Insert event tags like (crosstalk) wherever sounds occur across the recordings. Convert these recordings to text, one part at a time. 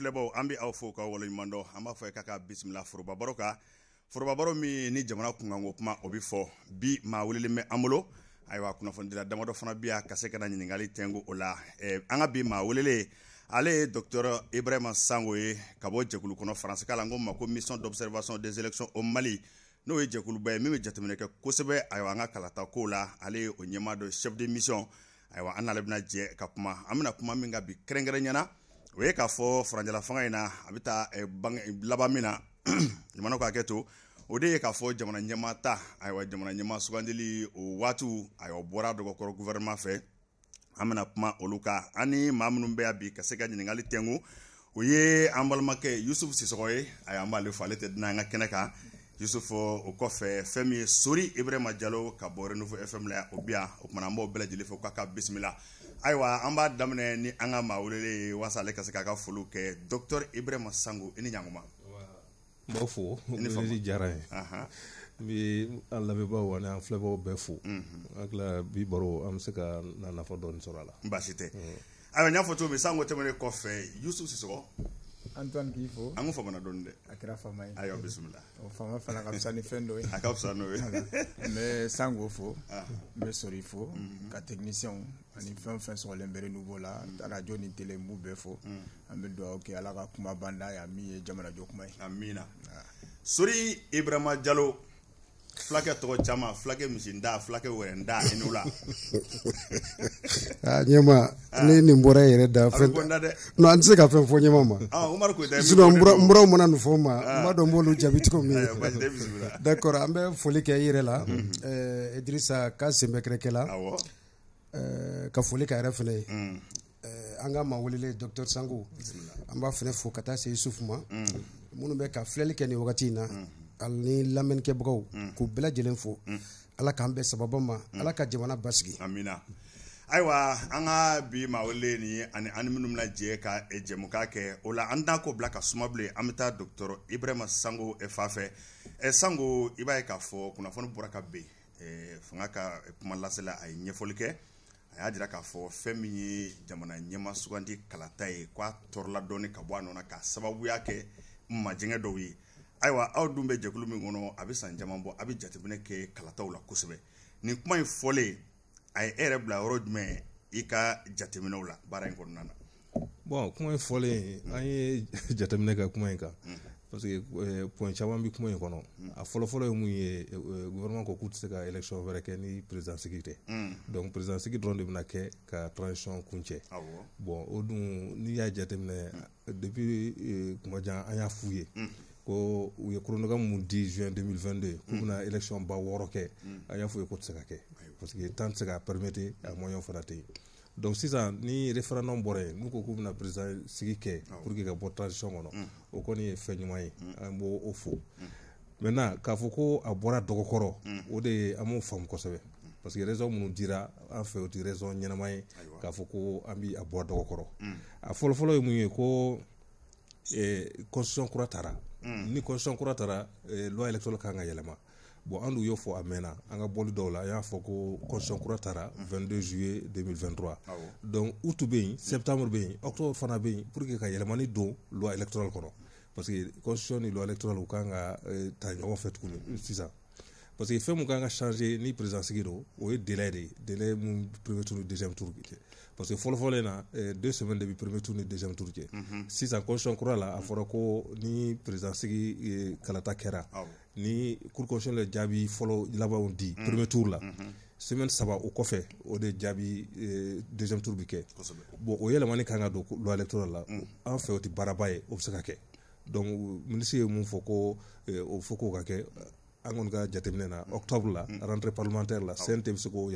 filɛbaw an bɛ aw fo ka waleɲumandɔ an b'a fɔ ye k'a ka bisimila foroba baro kan foroba baro min ni jamana kunkanko kuma o bɛ fɔ bi maa welelen bɛ an bolo ayiwa kunnafonidila damadɔ fana bi yan ka se ka na ɲininkali tɛnku o la an ka bi maa welelen ale ye dɔktɔr ibrahima sango ye ka bɔ jɛkulu kɔnɔ faransikan la n ko ma ko mission d'observation des élections au mali n'o ye jɛkuluba ye min bɛ jateminɛ kɛ kosɛbɛ ayiwa an ka kalata kow la ale ye o ɲɛmaa dɔ chef de mission ayiwa an n'ale bɛna jɛ ka kuma an bɛna kuma min kan bi kɛrɛnkɛrɛn ɲɛna o ye k'a fɔ farajɛla fanga in na a bɛ taa laban min na (clears throat) jamana ko hakɛ to o de ye k'a fɔ jamana ɲɛma ta ayiwa jamana ɲɛma sugandili o waatiw ayiwa bɔra dɔgɔkɔrɔ gouvernement fɛ an bɛna kuma olu kan ani maa minnu bɛ yan bi ka se ka ɲininkali tɛnku o ye an balimakɛ yusufu sisɔgɔ ye ayi an b'ale fɔ ale tɛ dunan an ka kɛnɛ kan yusufu o kɔfɛ fɛn min ye sori ibrahima jalo ka bɔ renouveau fm la yan o bi yan o kumana an b'o bɛɛ lajɛlen fɛ k'a ka bisimila ayiwa an b'a daminɛ ni an ka maa welelen ye walasa ale ka se k'a ka foliw kɛ docteur ibrahima sango i ni ɲankuma n b'aw fo weleli diyara ye n bi an lamɛnbaaw ani an filɛbaaw bɛɛ fo n hakili bi baro an bɛ se ka na nafa dɔɔni sɔrɔ a la baasi tɛ ayiwa n y'a fɔ cogo min sango tɛmɛnen kɔfɛ yusufu sisɔkɔ antoine k'i fo an ko famana dɔɔni dɛ a kɛra fama ye ayiwa bisimila o fama fana ka fisa ni fɛn dɔ ye a ka fisa n'o ye n bɛ sango fo n ah. bɛ sori fo mhm. ka techniciens ani fɛn fɛn sɔgɔlen bɛre nouveau la mhm. arajo ni télé n b'u bɛɛ fo mhm. an bɛ dugawu kɛ ala ka kuma banda ye min ye jamanajɔ kuma ye amina ah. sori ibrahima jalo fulakɛ tɔgɔ caman fulakɛ misinda fulakɛ wɛrɛnda i n'u la. aa ɲɛma ne nin bɔra e yɛrɛ da fɛn non an tɛ se ka fɛn fɔ ɲɛma ma. Mm. umaru koyita ye min ma. n buraw mana nin fɔ n ma n b'a dɔn n b'olu jaabi cogo min. an bɛ foli kɛ i yɛrɛ la. ɛɛ idirisa k'a sen kɛrɛkɛ la. awɔ. ɛɛ ka foli k'a yɛrɛ fɛnɛ ye. an ka maa docteur sango an b'a fɛnɛ fo ka taa se yusufu ma minnu bɛ ka filɛli kɛ nin wagati in na mm ani lamɛnnikɛbagaw hmm. k'u bɛlajɛlen lajɛlen fo hmm. ala k'an bɛɛ sababa ma hmm. ala ka jamana basigi amina ayiwa an ka bi maa wele ni ani an minnu bɛna jɛ ka e, jɛmukan kɛ o la an t'a ko bila ka suma bilen an bɛ taa dɔgɔtɔrɔ ibrahima sango e fa fɛ sango i b'a ye k'a fɔ kunnafoni bɔra ka ben fanga ka kuma lasela a ye ɲɛfɔli kɛ a y'a jira k'a fɔ fɛn min ye jamana ɲɛma sugandi kalata ye k'a tɔɔrɔla dɔɔni ka bɔ a nɔ na k'a sababuya kɛ majɛngɛ dɔw ye ayiwa aw dun bɛ jɛkulu min kɔnɔ a bɛ san caman bɔ a bɛ jateminɛ kɛ kalataw la kosɛbɛ nin kuma in fɔlen a ye e yɛrɛ bila yɔrɔ jumɛn i ka jateminɛw la baara in kɔnɔna na. bɔn kuma in fɔlen hmm. an ye (laughs) jateminɛ kɛ kuma in kan hmm. parce que euh, point caman bɛ kuma in kɔnɔ hmm. a fɔlɔfɔlɔ ye mun ye euh, gouvernement ko k'u tɛ se ka élection wɛrɛ kɛ ni président sigi tɛ donc président sigi dɔrɔn de bɛna kɛ ka transition kuncɛ bɔn o dun n'i y'a jateminɛ depuis euh, kumajan an y'a f'u ye. ko u ye koronaga mun di juin 2022 k'u bena élection ba wɔɔrɔ kɛ a y'a fɔ ye ko tɛ se ka kɛ parce que temps tɛ se ka permete a moyen fana tɛ donc sisan ni référendum bɔra ye n'u ko k'u bena président sigi kɛ pour que ka bɔ transition kɔnɔ mm. o kɔni ye fɛn ɲuman ye mm. an b'o o fo mm. maintenant k'a fɔ ko a bɔra dɔgɔkɔrɔ o de an m'o faamu kosɛbɛ parce que raison minnu dira an fɛ o tɛ raison ɲɛnama ye k'a fɔ ko an bi a bɔ dɔgɔkɔrɔ a fɔlɔfɔlɔ ye mun ye ko eh, constitution kura tara Hmm. ni constitution kura tara eh, loi électorale kan ka yɛlɛma bon an dun y'o fɔ a mɛnna an ka bɔli dɔw la an y'a fɔ ko constitution kura tara 22 hmm. juillet 2023 donc août bɛ yen hmm. septembre bɛ yen octobre fana bɛ yen pour que ka yɛlɛmani don loi électorale kɔnɔ parce que constitution ni loi électorale u kan ka eh, ta ɲɔgɔn fɛ tuguni euh, sisan parce que fɛn mun kan ka changer ni président sigi don o ye délai de ye délai mun premier tour ni deuxième tour bi tɛ parce que fɔlɔfɔlɔ in euh, deux semaines depuis premier tour du deuxième tour mhm. Si sisan constitution kura la a ni président sigi euh, kalata kɛra ah ni cour le le mhm. premier tour la mhm. semaine saba de le euh, deuxième tour bon o donc le octobre la rentrée parlementaire la CNT k'o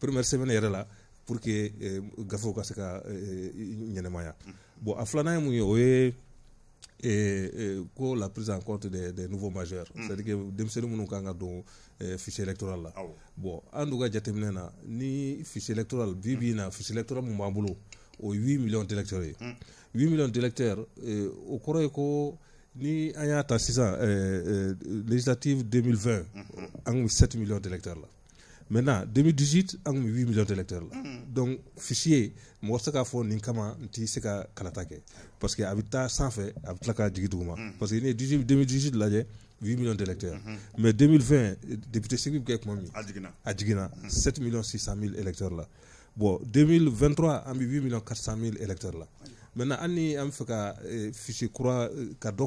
première semaine pour que eh, gafew ka se ka eh, eh, ɲɛnɛmaya bon a filanan ye ye la prise en compte des, des nouveaux majeurs mm. c'est-à-dire que nous avons un ka fichier électoral Là. oh. bon an dun un na ni fichier électoral Bibina, fichier électoral mun b'an 8 millions d'électeurs 8 mm. millions d'électeurs au cours kɔrɔ ye ni Ayata législative 2020 mm -hmm. 7 millions d'électeurs là maintenant 2018 on a 8 millions d'électeurs donc fichier mɔgɔ be se k'a fɔ nin kama n t'i se ka kalata parce que a sans fait il y a be tila parce que ni 2018 lajɛ 8 millions d'électeurs mm-hmm. mais 2020 député sigi be 7 millions 600 000 électeurs là bon 2023 on a 8 millions 400 000 électeurs là maintenant on a fait be eh, fichier kura ka dɔ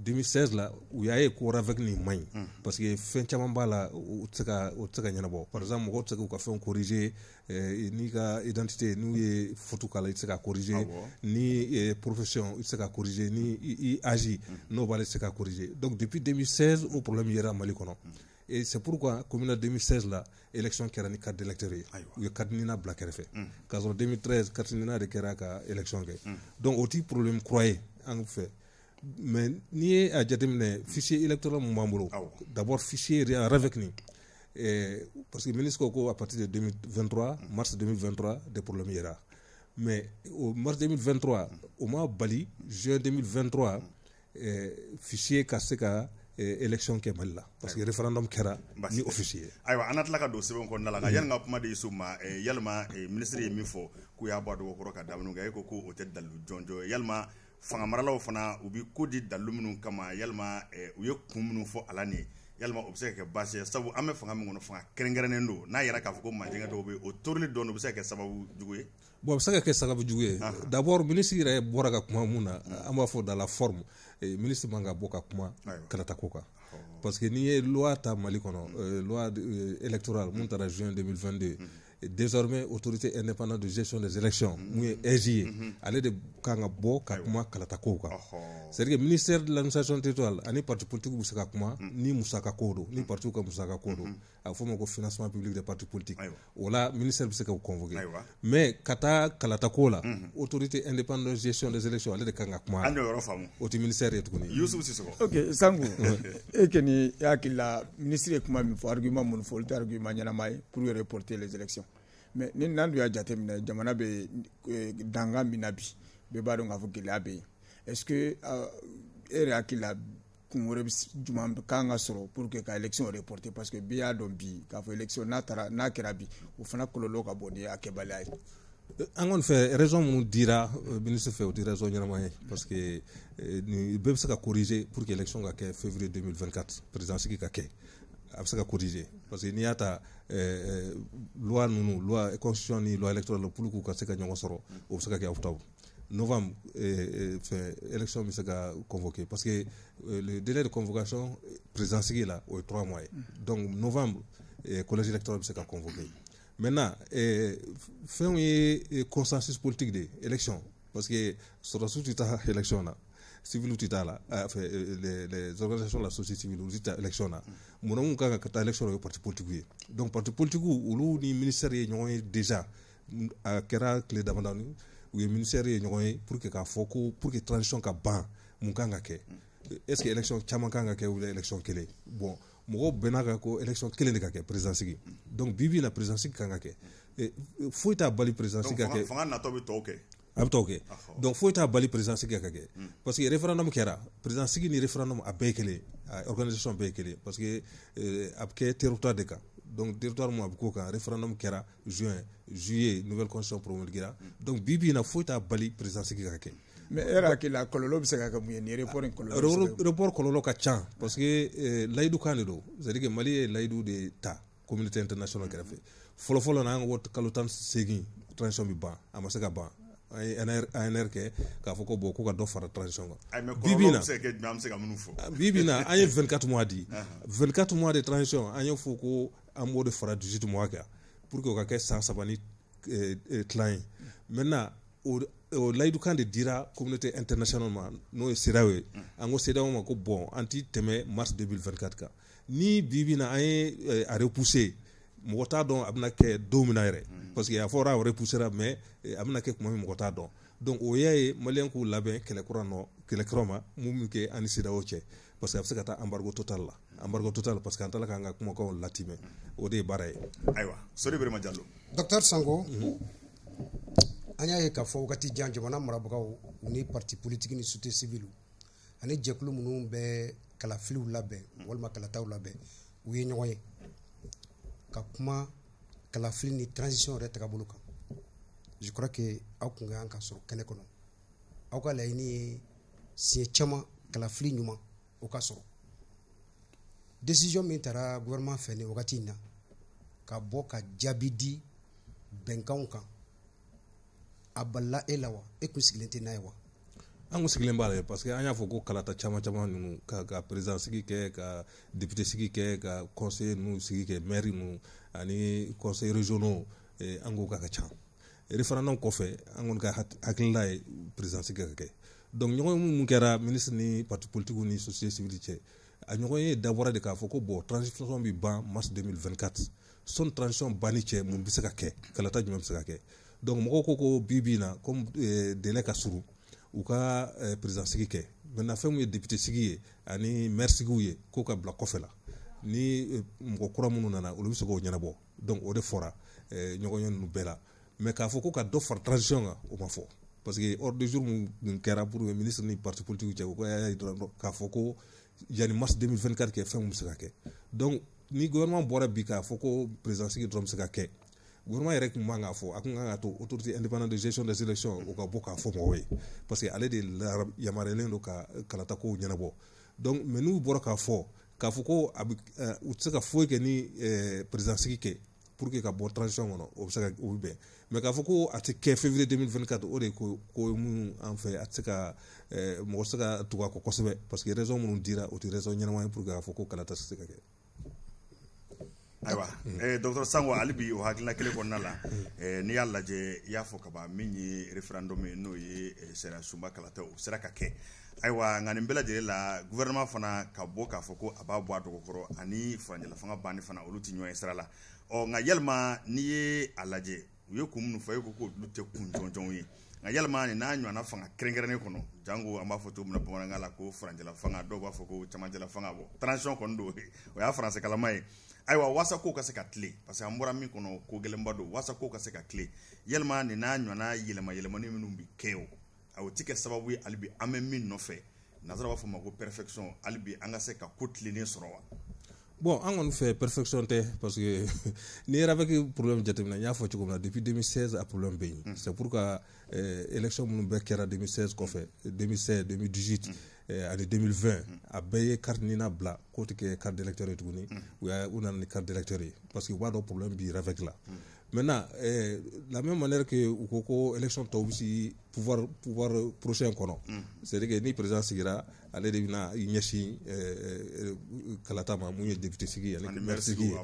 2016 il y a eu ko ravec avec man mains. parce que fɛn caman b'a la u tɛ se ka par exemple mɔgɔw tɛ se k'u ka fɛnw corrige euh, n'i ka identité n'u ye photo k'a la i corrigé, se ka corrige ni euh, profession i tɛ se ka corrige ni i âge n'o b'ale tɛ se ka donc depuis 2016 au problème yera Mali kɔnɔ mm-hmm. et c'est pourquoi en 2016 là élection kɛra ni carte d'électeur ye u ye carte nina bila kɛrɛfɛ 2013 carte nina de kɛra ka élection kɛ mm-hmm. donc o ti problème kura en an mais n'i à a jateminɛ fichier électoral mun d'abord fichier rien avec parce que ministre Koko, à partir de 2023 mars 2023 des problèmes yera mais au mars 2023 au mois bali juin 2023 mm. eh, fichier ka se eh, ka élection kɛ la parce que référendum kɛra ni officier ye ayiwa an tila ka don sɛbɛn kɔnɔna la nka mm. yani de y ma eh, yalima eh, ministre ye min fɔ y'a bɔ a dɔgɔkɔrɔ ka daminɛ kɛ e ko ko o tɛ fanga maralaw fana u bi ko di dalilu minnu kama yalima eh, u ye kun minnu fɔ ala ni yalima o bɛ se ka kɛ baasi ye sabu an bɛ fanga min kɔnɔ fanga kɛrɛnkɛrɛnnen don n'a yɛrɛ k'a fɔ ko mandenkɛ dɔw bɛ o torili dɔɔni o bɛ se ka kɛ sababu jugu ye bon a bɛ se ka kɛ sababu jugu ye d'abord ministre yɛrɛ bɔra ka kuma mun na an b'a fɔ da la forme eh, ministre man ka bɔ ka kuma kalata ko kan parce que n'i ye loi ta mali kɔnɔ eh, loi électorale mun taara juin 2022 désormais autorité indépendante de gestion des élections mun ye aller de kangabo, kakuma, Kalatako. Oh. c'est à dire que ministère de l'administration territoriale ni parti politique ni musaka Kodo, ni parti ka musaka mm-hmm a bɛ fɔ ma ko financement public des partis politiques o la ministère bɛ se k'o convoquer mais ka taa kalata ko la autorité indépendante gestion des élections ale de kan ka kuma an y'o yɔrɔ faamu o tɛ ministère ye tuguni Yusufu Sisɔkɔ ok Sanko (laughs) e kɔni e hakili la ministre ye kuma min fɔ argument minnu fɔ olu tɛ argument ɲɛnama ye pour reporter les élections mais ni n'an dun y'a jateminɛ jamana bɛ e, dankan min na bi bɛɛ b'a dɔn k'a fɔ gɛlɛya bɛ yen est ce que euh, e yɛrɛ hakili la kun wɛrɛ juman kan ka sɔrɔ pour que ka élection reporter parce que bi y'a dɔn bi k'a fɔ élection n'a taara n'a kɛra bi o fana kɔlɔlɔ ka bon ni a kɛbaliya ye euh, an kɔni fɛ raison minnu dira euh, ministre fɛ o tɛ raison ɲɛnama ye parce que euh, nin bɛɛ bɛ se ka corriger pour que élection ka kɛ février 2024 présidence sigi ka kɛ a bɛ se ka corriger parce que n'i y'a ta loi ninnu loi constitution ni loi électorale pour k'u ka se ka ɲɔgɔn sɔrɔ o bɛ se ka kɛ octobre novembre, euh, l'élection sera convoquée. Parce que euh, le délai de convocation présent là, a trois mois. Donc, novembre, le collège électoral sera convoqué. Maintenant, faisons un consensus politique de l'élection. Parce que sur la suite élection là, civil ou ah, euh, les, organisations de la société civile utita élection là mon mun l'élection ka élection parti politique Donc donc parti politique ou le ministère il y a déjà a kɛra tile u les ministères ye ɲɔgɔn pour que k'a fɔ pour que transition ka ban mon kan est ce que élection caman kan ke ou l'élection élection kelen bon mɔgɔw bɛn'a ko élection kelen de ka président présidansigi donc bi la na présidansigi kan ka kɛ foyi t'a bali présidence ka kɛ fanga ah, donc foyi bali présidence ka kɛ hmm. parce que référendum kɛra présidansigi ni référendum a bɛɛ organisation bɛɛ parce que euh, a bɛ territoire de kan donc territoire mun a bɛ kan référendum kera juin juillet nouvelle constitution promulguera donc Bibi, il na foyi t'a bali président sigi ka mais era yɛrɛ la kɔlɔlɔ bɛ se ka kɛ mun report in kɔlɔlɔ report kɔlɔlɔ ka parce que eh, layidu kan c'est à dire que Mali est layidu de ta communauté internationale kera fɔlɔfɔlɔ na an ka kalo tan ni transition bi ban a ka ban an ye kɛ k'a fɔ ko bɔn ko ka dɔ fara transition kan ah, bibi na an ye 24 mois di 24 mois de transition an ye fɔ ko an b'o de fara 18 mois kan pour que o ka kɛ san saba ni tilan eh, eh, ye maintenant o layidukan de dira communauté international ma n'o ye sedaw ye an ko sedaw ma ko bɔn an t'i tɛmɛ mars 2024 kan ni bibina na an ye eh, a repoussé mɔgɔ t'a dɔn a bɛna kɛ don min na yɛrɛ parce que a fɔra a repoussera mais eh, a bɛna kɛ kuma min mɔgɔ t'a dɔn donc o y'a ye maliyɛn k'u labɛn kɛlɛkura nɔ kɛlɛkura ma mun min kɛ an ni sidaw cɛ parce que a bɛ se ka taa embargo total la embargo total parce que an taala k'an ka kumakanw latimɛ o de ye baara ye ayiwa sori ma jalo docteur sango an y'a ye k'a fɔ wagati jan jamana marabagaw ni parti politique ni société civile ani jɛkulu minnu bɛ kalafiliw labɛn walima kalataw labɛn u ye ɲɔgɔn ye ka kuma kalafili ni transition yɛrɛ tagabolo kan je crois que aw kun kan ka sɔrɔ kɛnɛ kɔnɔ aw ka laɲini ye siɲɛ caman kalafili ɲuman o ka sɔrɔ décision min tara gouvernement fɛ ni wagati in na ka bɔ ka jaabi di bɛnkanw kan a balila e la wa e kun sigilen tɛ n'a ye wa an kun sigilen b'a la parce que an y'a fɔ ko kalata caman caman nunu ka ka président sigi kɛ ka député sigi kɛ ka conseiller ninnu sigi kɛ maire ninnu ani conseil régionaux e, e, an k'o ka ka ca référendum kɔfɛ an kɔni ka hakilina ye président sigi ka kɛ donc ɲɔgɔn minnu kɛra ministre ni parti politique ni société civile cɛ a ɲɔgɔn ye dabɔra de k'a fɔ ko bon transition bi ban mars 2024 son transition banni cɛ mun bɛ se ka kɛ kalata jumɛn bɛ se ka kɛ donc mɔgɔw ko ko bi bi in na comme e, délai ka surun u ka eh, peresidansigi kɛ maintenant fɛn min ye deputesigi ye ani mɛrisigiw ye k'o ka bila kɔfɛ la ni eh, mɔgɔ kura minnu nana olu bɛ se k'o ɲɛnabɔ donc o de fɔra eh, ɲɔgɔnye ninnu bɛɛ la mais k'a fɔ ko ka dɔ fara transition kan o ma fɔ parce que ordre du jour mun kɛra pour que ministre ni parti politique cɛ o ko y'a dɔrɔn k'a fɔ ko yanni mars 2024 kɛ fɛn mun bɛ se ka kɛ donc ni gouvernement bɔra bi k'a fɔ ko présidence dɔrɔn bɛ se ka kɛ gouvernement yɛrɛ kun man k'a fɔ a kun kan ka to autorité indépendante de gestion des élections o ka bɔ k'a fɔ mɔgɔw ye parce que ale de yamaruyalen don ka kalata kow ɲɛnabɔ donc mais n'u bɔra k'a fɔ k'a fɔ ko a bɛ u tɛ se ka foyi kɛ ni présidansigi kɛ pour que ka bɔ transition kɔnɔ o bɛ se ka o bɛ bɛn mais k'a fɔ ko a tɛ kɛ février 2024 o de ye ko ko ye minnu an fɛ a tɛ se ka mɔgɔ tɛ se ka tugu a kɔ kosɛbɛ parce que raison minnu dira o tɛ raison ɲɛnama ye pour que k'a fɔ ko kalata tɛ se ka kɛ ayiwa mm. eh, dɔgɔtɔrɔ sango hali bi o hakilina kelen kɔnɔna la eh, n'i y'a lajɛ i y'a fɔ kaban min ye référendum ye n'o ye eh, sariya sunba kalatɛ o sera ka kɛ ayiwa nka nin bɛɛ lajɛlen la gouvernement fana ka bɔ k'a fɔ ko a b'a bɔ a dogo ani furancɛla fanga banni fana olu tɛ ɲɔgɔn sira la ɔ nka yalima n'i ye a lajɛ u ye kun minnu fɔ e ko k'olu tɛ kun jɔnjɔnw ye nka yalima nin n'a ɲɔgɔnna fanga kɛrɛnkɛrɛnnen kɔnɔ jango an b'a fɔ cogo min na bamanankan la ko furancɛla fanga dɔw b'a fɔ ko camancɛla fanga bɔ transition kɔni don o y'a faransikalama ye aiwa wasa kow ka se ka tile parce que an bɔra min kɔnɔ (laughs) mm. eh, ko gɛlɛnba do wasa kow ka se ka tile yalima nin n'a ɲɔgɔnna yɛlɛma yɛlɛmani minnu bi kɛ o a o ti kɛ sababu ye hali bi an bɛ min nɔfɛ nazara b'a fɔ ma ko perfection hali bi an ka se ka ko tilennen sɔrɔ wa. bon an kɔni fɛ perfection tɛ parce que n'i yɛrɛ bɛ kɛ problème jateminɛ n y'a fɔ cogo min na depuis 2016 a problème bɛ yen c'est pour que élection minnu bɛɛ kɛra 2016 kɔfɛ 2016 2018. Eh, ani 2020 a bɛɛ carte nina bla k'o que carte d'électeur ye tuguni ou mm. a u ni carte d'électeur parce que u b'a problème b'i avec là mm. maintenant eh, la même manière que u ko élection tɔw aussi pouvoir pouvoir prochain kɔnɔ mm. c'est à que ni président sigira ale de yéchi ɲɛsin eh, eh, kalata ma mun député sigi merci maire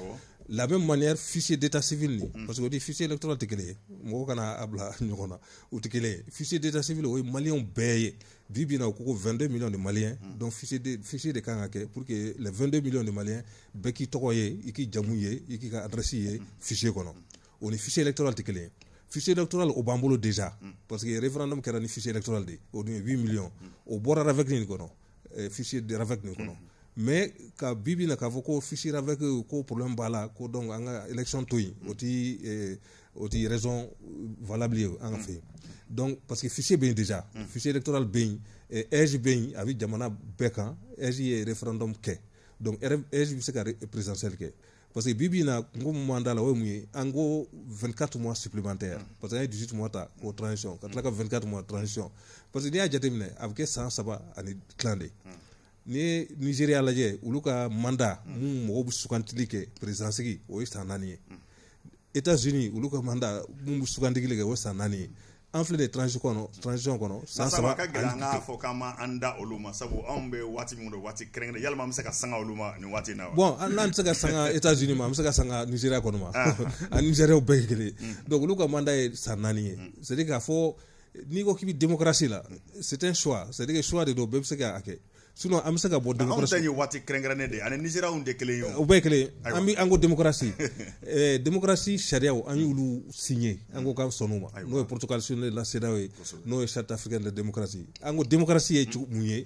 la même manière fichier d'état civil ni mm. parce que fichier électoral tɛ kelen ye kana a bila (laughs) ɲɔgɔn na o tɛ fichier d'état civil o ye maliyɛnw bi na 22 millions de Maliens mm. donc fichier de fichier de pour que les 22 millions de Maliens, bɛɛ ben, qui tɔgɔ ye i k'i jamu ye k'i fichier kɔnɔ fichier électoral tɛ fichier électoral au bambolo déjà parce que référendum kɛra ni fichier électoral de o 8 millions au bɔra ravec nin eh, fichier de ravec mais ka Bibi na k'a fɔ avec euh, ko problème bala donc anga élection euh, raison valable en fait. donc parce que fichier bien déjà fichier électoral bien, et age bɛ avec a jamana bekan age référendum donc age bɛ ka présidentiel quai. parce que Bibi na kungo mandat 24 mois supplémentaires. parce qu'il y a 18 mois ta transition ka 24 mois transition parce que n'i a avec avec ça ça ça va être tilan ni nigeriya lajɛ olu ka manda mun mɔgɔw be sugantili kɛ peresidansigi o ye san naani ye etats-unis olu ka manda mun be sugantigili kɛ o ye san naani ye an filɛ de transition kɔnɔ san saba ka gɛlɛ an k'a fɔ k'an ma an da olu ma sabu anw bɛ waati min don waati kɛrɛnkɛrɛn yalima an bɛ se ka sanga olu ma nin waati na wa. bɔn n'an se ka sanga etats-unis ma an bɛ se ka sanga nizeriya kɔnɔ ma a nizeriyaw bɛɛ kelen donc olu ka mandat ye san naani ye mm. c'est dire k'a fɔ n'i ko k'i bɛ démocratie la c'est un choix c'est dire que choix de don bɛɛ bɛ se k'a kɛ. sinon an bɛ se ka bɔ démocratie anw ta ye waati kɛrɛnkɛrɛnnen de ani nizeriyɛnw de kelen ye o bɛɛ ye kelen an bɛ an ko démocratie (laughs) eh, démocratie sariyaw an y'olu signé an ko k'an sɔnn'u ma n'o ye Portugal signé la CEDEAO ye n'o ye charte africaine de démocratie an ko démocratie ye cogo mun ye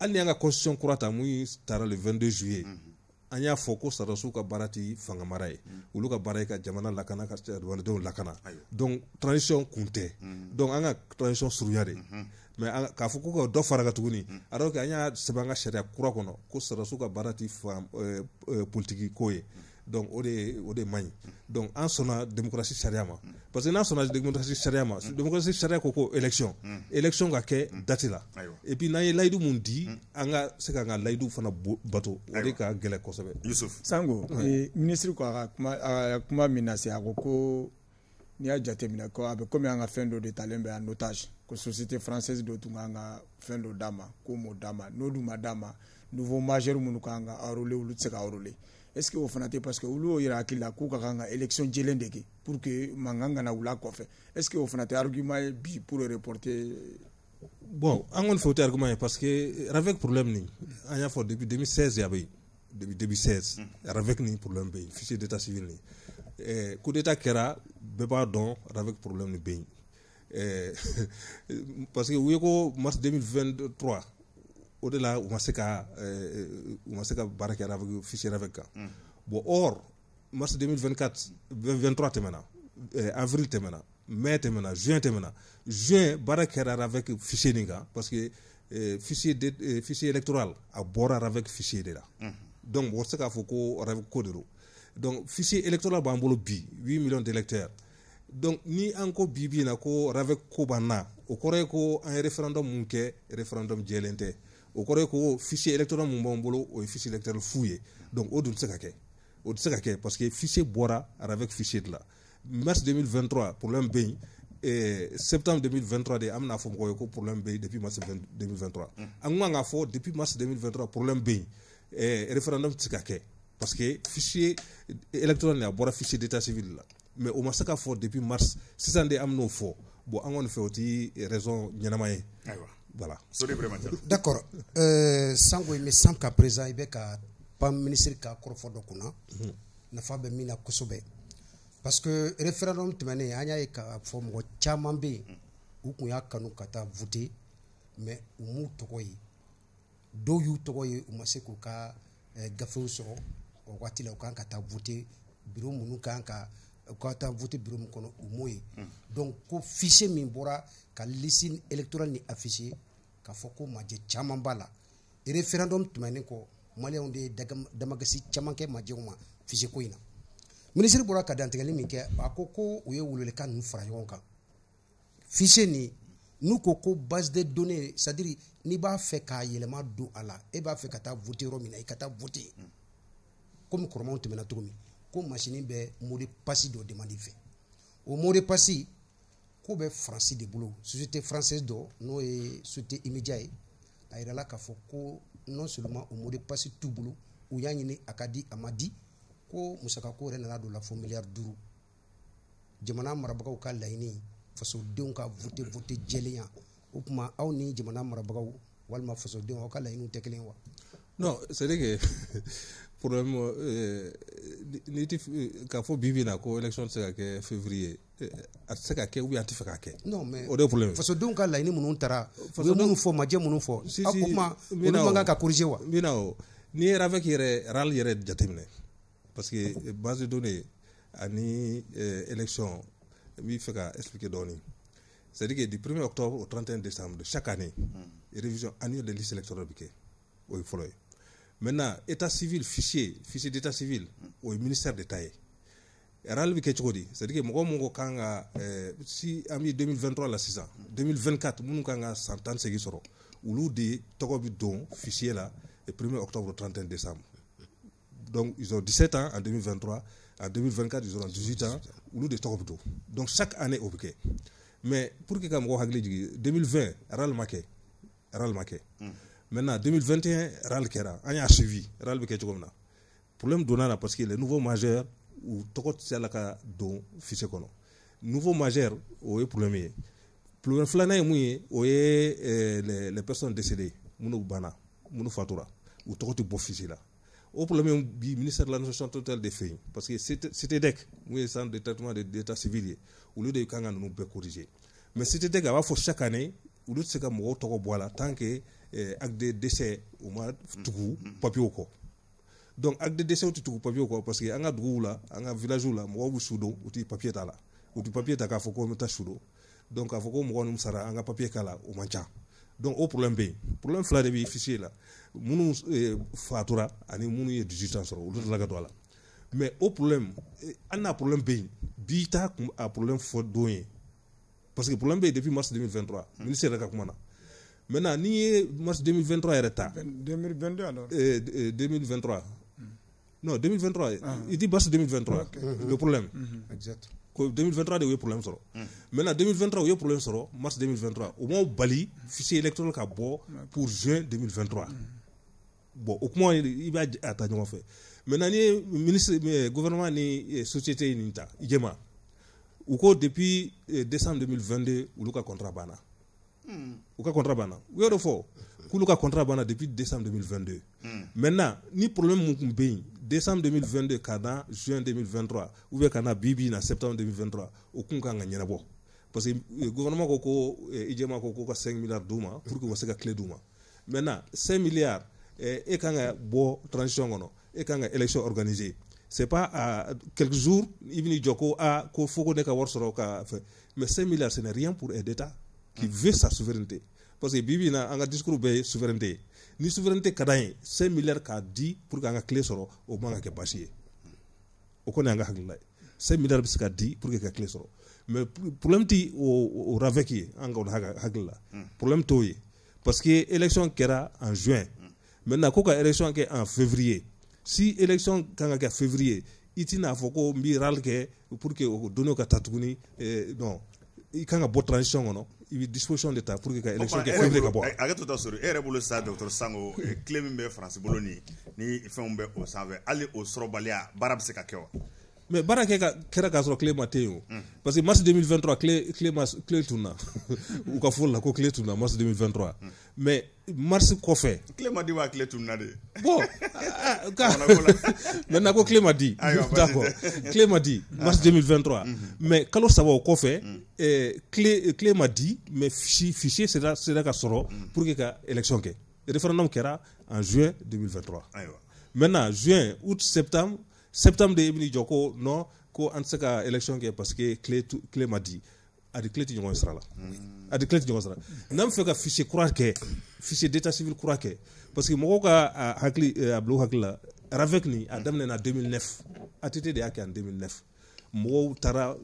hali mm-hmm. ni an ka constitution kura ta mun tara le 22 juillet mm-hmm. an y'a fɔ ko sarasiw ka baara ti fanga mara ye olu mm-hmm. ka baara ye ka jamana lakana ka jamanadenw lakana donc transition kun tɛ donc an ka transition surunya de mɛ k'a fɔ ko ka dɔ fara tuguni alors que an y'a sɛbɛn an ka sariya kura kɔnɔ ko sɔrɔsiw ka baara ti faram politiki ko ye donc o de o de man donc an sɔnna démocratie sariya ma parce que n'an sɔnna démocratie sariya ma démocratie sariya ko ko élection élection ka kɛ date la et puis n'an ye layidu mun di an ka se k'an ka layidu fana bato o de ka gɛlɛ kosɛbɛ sango eh, ministre ko a ka kuma min na se a ko ko n'i y'a jateminɛ ko a bɛ komi an ka fɛn dɔ de talen bɛ an otage ko société française dɔ tun kan ka fɛn dɔ d'a ma ko m'o d'a ma n'o dun ma d'a ma nouveau majeur minnu kan ka enrôler olu tɛ se ka enrôler est ce que o fana tɛ parce que olu y'o yira hakili la k'u ka kan ka élection jɛlen de kɛ pour que mankan kana wuli kɔfɛ est ce que o fana tɛ argument ye bi pour reporter bon an kɔni fɛ o tɛ argument ye parce que avec problème ni an y'a fɔ depuis 2016 a bɛ yen depuis 2016 mm. avec nin problème bɛ yen fichier d'état civil ni eh, coup d'état kɛra bɛɛ b'a avec problème de bɛ eh, (laughs) parce que oui mars 2023 au delà, la ma se ka ma se baraka avec fichier avec kan mm. bon or mars 2024 23 tɛmɛna avril tɛmɛna mai tɛmɛna juin tɛmɛna juin baraka avec fichier n'inga parce que eh, fichier de fichier électoral a bɔra avec fichier de là. Mm-hmm. donc on tɛ se k'a fɔ ko arabe donc fichier électoral bambolo B bi 8 millions d'électeurs donc ni encore bibi na ko ravec ko bana na o ko un référendum mun référendum jɛlen tɛ o ko fichier électoral bambolo ou o fichier électoral fouillé. donc o dun tɛ au ka kɛ o tɛ parce que fichier bora ravec fichier de là mars 2023 problème bɛ Et septembre 2023 des hommes bena ko problème le depuis mars 2023 an kan depuis mars 2023 problème be et référendum tsikake parce que fichier électoral ne fichier d'état civil là. mais au massacre fort depuis mars sisan de an ben'o fɔ bon an kɔni fɛ o raison ɲɛnama ye voilà d'accord euh, sango mais semble qu'à présent i bɛ ka pan ministre ka kɔrɔfɔ dɔ kunna nafa bɛ min na kosɛbɛ parce que référendum tɛmɛnen an y'a ye k'a fɔ mɔgɔ caman bɛ yen u kun y'a kanu ka voter mais u m'u tɔgɔ ye dɔw y'u tɔgɔ ye u ma ka gafou sɔrɔ o waati la u kan ka taa vote biro minnu kan ka u ka taa vote biro min kɔnɔ u m'o ye hmm. donc ko fichier min bɔra ka liste électorale ni affiché k'a fɔ ko majɛ caman b'a la e référendum tɛmɛnen kɔ maliyɛnw de ye damakasi caman kɛ majɛw ma fichier ko in na minisiri bɔra ka dantigɛli min kɛ a ko ko u ye welewelekan ninnu fara ɲɔgɔn kan fichier nin n'u ko ko base de données c'est à dire n'i b'a fɛ k'a yɛlɛma don a la e b'a fɛ ka taa voter yɔrɔ min na i ka taa voter hmm. komi kɔrɔmaw tɛmɛna cogo min ko masini bɛ mode pasi dɔ demandi fɛ o mode pasi ko bɛ faransi de bolo société française dɔ n'o ye société immédiat eh. ye a yirala k'a fɔ ko non seulement o mode pasi t'u bolo u y'a ɲini a ka di a ma di ko musakako yɛrɛ nana don la fo miliyari duuru jamana marabagaw ka laɲini fasodenw ka vote vote jɛlenya o kuma aw ni jamana marabagaw walima fasodenw aw ka laɲiniw tɛ kelen wa non c'est à dire que (laughs) problème euh, euh, n'i ti k'a fɔ bi bi in na ko election tɛ se février a tɛ se ka kɛ ubiyɛn euh, a tɛ fɛ non mais o de ye problème ye fasodenw ka laɲini minnu taara u ye minnu fɔ majɛ minnu fɔ si si o kuma olu ka corriger wa n bɛna n'i ye avec yɛrɛ RAL yɛrɛ jateminɛ parce que base de données ni élection n b'i fɛ expliquer dɔɔni c'est à dire que du 1er octobre au 31 décembre de chaque année hmm. révision annuelle de liste électorale bɛ kɛ o ye maintenant état civil fichier fichier d'état civil au ministère d'état ye RAL c'est à dire que si on a si amis 2023 2023 6 ans, 2024 on a 100 ans tan segin sɔrɔ olu de fichier là le 1er octobre 31 décembre donc ils ont 17 ans en 2023 en 2024 ils auront 18 ans Où de des donc chaque année ok. mais pour que ka mɔgɔw hakili 2020 RAL maké RAL Maintenant, 2021, RAL Kera, on a suivi. RAL Le problème donna parce que les nouveaux majeurs, ou Tokot Salaka don fiché kono. Nouveau majeur, ou est problème. Problème flana est mouillé, ou est les personnes décédées, mounou bana, mounou fatura, ou Tokot bo fiché là. Au problème du ministère de la Nation totale des faits, parce que c'était DEC, le centre de traitement de l'état civil, au lieu de Kangan nous peut corriger. Mais c'était DEC, il faut chaque année, au lieu de ce que Mouro Toko tant que eh, ak des décès au moins tugu mm, mm, mm. papier kɔ donc ak des décès tout tugu papier kɔ parce que an ka duguw la an ka village la mɔgɔw bɛ su don papier t'a la u papier ta k'a foko ko n soudo. donc k'a fɔ ko mɔgɔ sara an papier k'a la o mancha donc au problème bɛ problème fila de bɛ fichier la minnu eh, fatura ani minnu ye 18 ans la ka la mais au problème eh, an problème bɛ bi t'a a problème fɔ don parce que problème bɛ depuis mars 2023 ministère yɛrɛ ka kuma maintenant ni mars 2023 est retard. 2022 alors. Euh, 2023. non 2023. il dit mars 2023. le problème. exact. 2023 2023 y y a problème Maintenant, maintenant 2023 il y a problème mars 2023 Au moins bali fichier électoral ka bon pour juin 2023. bon au moins, il va attendre quoi faire. maintenant n'i ministre gouvernement ni société ni y ou quoi depuis décembre 2022 a un contrat Hmm. u ka contrat banna u y'o de faux? contrat depuis décembre 2022 hmm. maintenant ni problème mun décembre 2022 juin 2023 ou bien na na septembre 2023 o kun kan parce que le euh, gouvernement a ko ko 5 milliards d'ouma pour que u ka se ka maintenant 5 milliards e y a transition e élection organisée c'est pas quelques jours il y a ko fo ne mais 5 milliards ce n'est rien pour un qui veut sa souveraineté. Parce que Bibi, na, anga discours de souveraineté. Ni souveraineté kadanye, 5 milliards ka dit pour ait clé soro, au moins ka bashi. Au koné anga haglay. 5 milliards bis ka dit pour ait clé soro. Mais problème ti au, ravec, raveki, anga on hagla. Hmm. Problème toi. Parce que élection kera en juin. Hmm. Maintenant, l'élection élection est en février. Si élection est en février, itina foko mbi ralke pour que oh, donner ka tatuguni, eh, non. i kan ka bɔ transition kɔnɔ i bɛ disposition de ta pour que ka élection kɛ février eh, ka bɔ. hakɛ to ta sori e yɛrɛ bolo sisan docteur sango tile eh, min eh, bɛ faransi bolo nin ni fɛnw bɛ o sanfɛ hali o sɔrɔbaliya baara bɛ se ka kɛ wa. mɛ baara kɛ ka kɛra k'a sɔrɔ kile ma te yen o parce que mars 2023 kile Tourna ma kile tun na u ka fɔ la ko kile tun (laughs) mars 2023 mais mars kɔfɛ kile ma di wa kile tun na de bon ka na ko kile ma di ah, (laughs) d'accord (laughs) kile ma di mars 2023 ah. mm-hmm. mais kalo saba o kɔfɛ mm. eh, kile kile ma di mais fichier sera sera ka sɔrɔ mm. pour que ka élection kɛ référendum kɛra en juin 2023 ah, maintenant juin août septembre septembre i bɛni joko ko non ko an tɛ se ka election ke parce que clé ma di a di tile tɛ ɲɔgɔn sira la a di tile tɛ ɲɔgɔn sira n'an bɛ fɛ ka fichier kura kɛ fichier d'état civil kura que parce que mɔgɔw euh, euh, ah ka hakli a bila u hakili la ravec nin a daminɛna 2009 att de y'a en 2009 mɔgɔw tara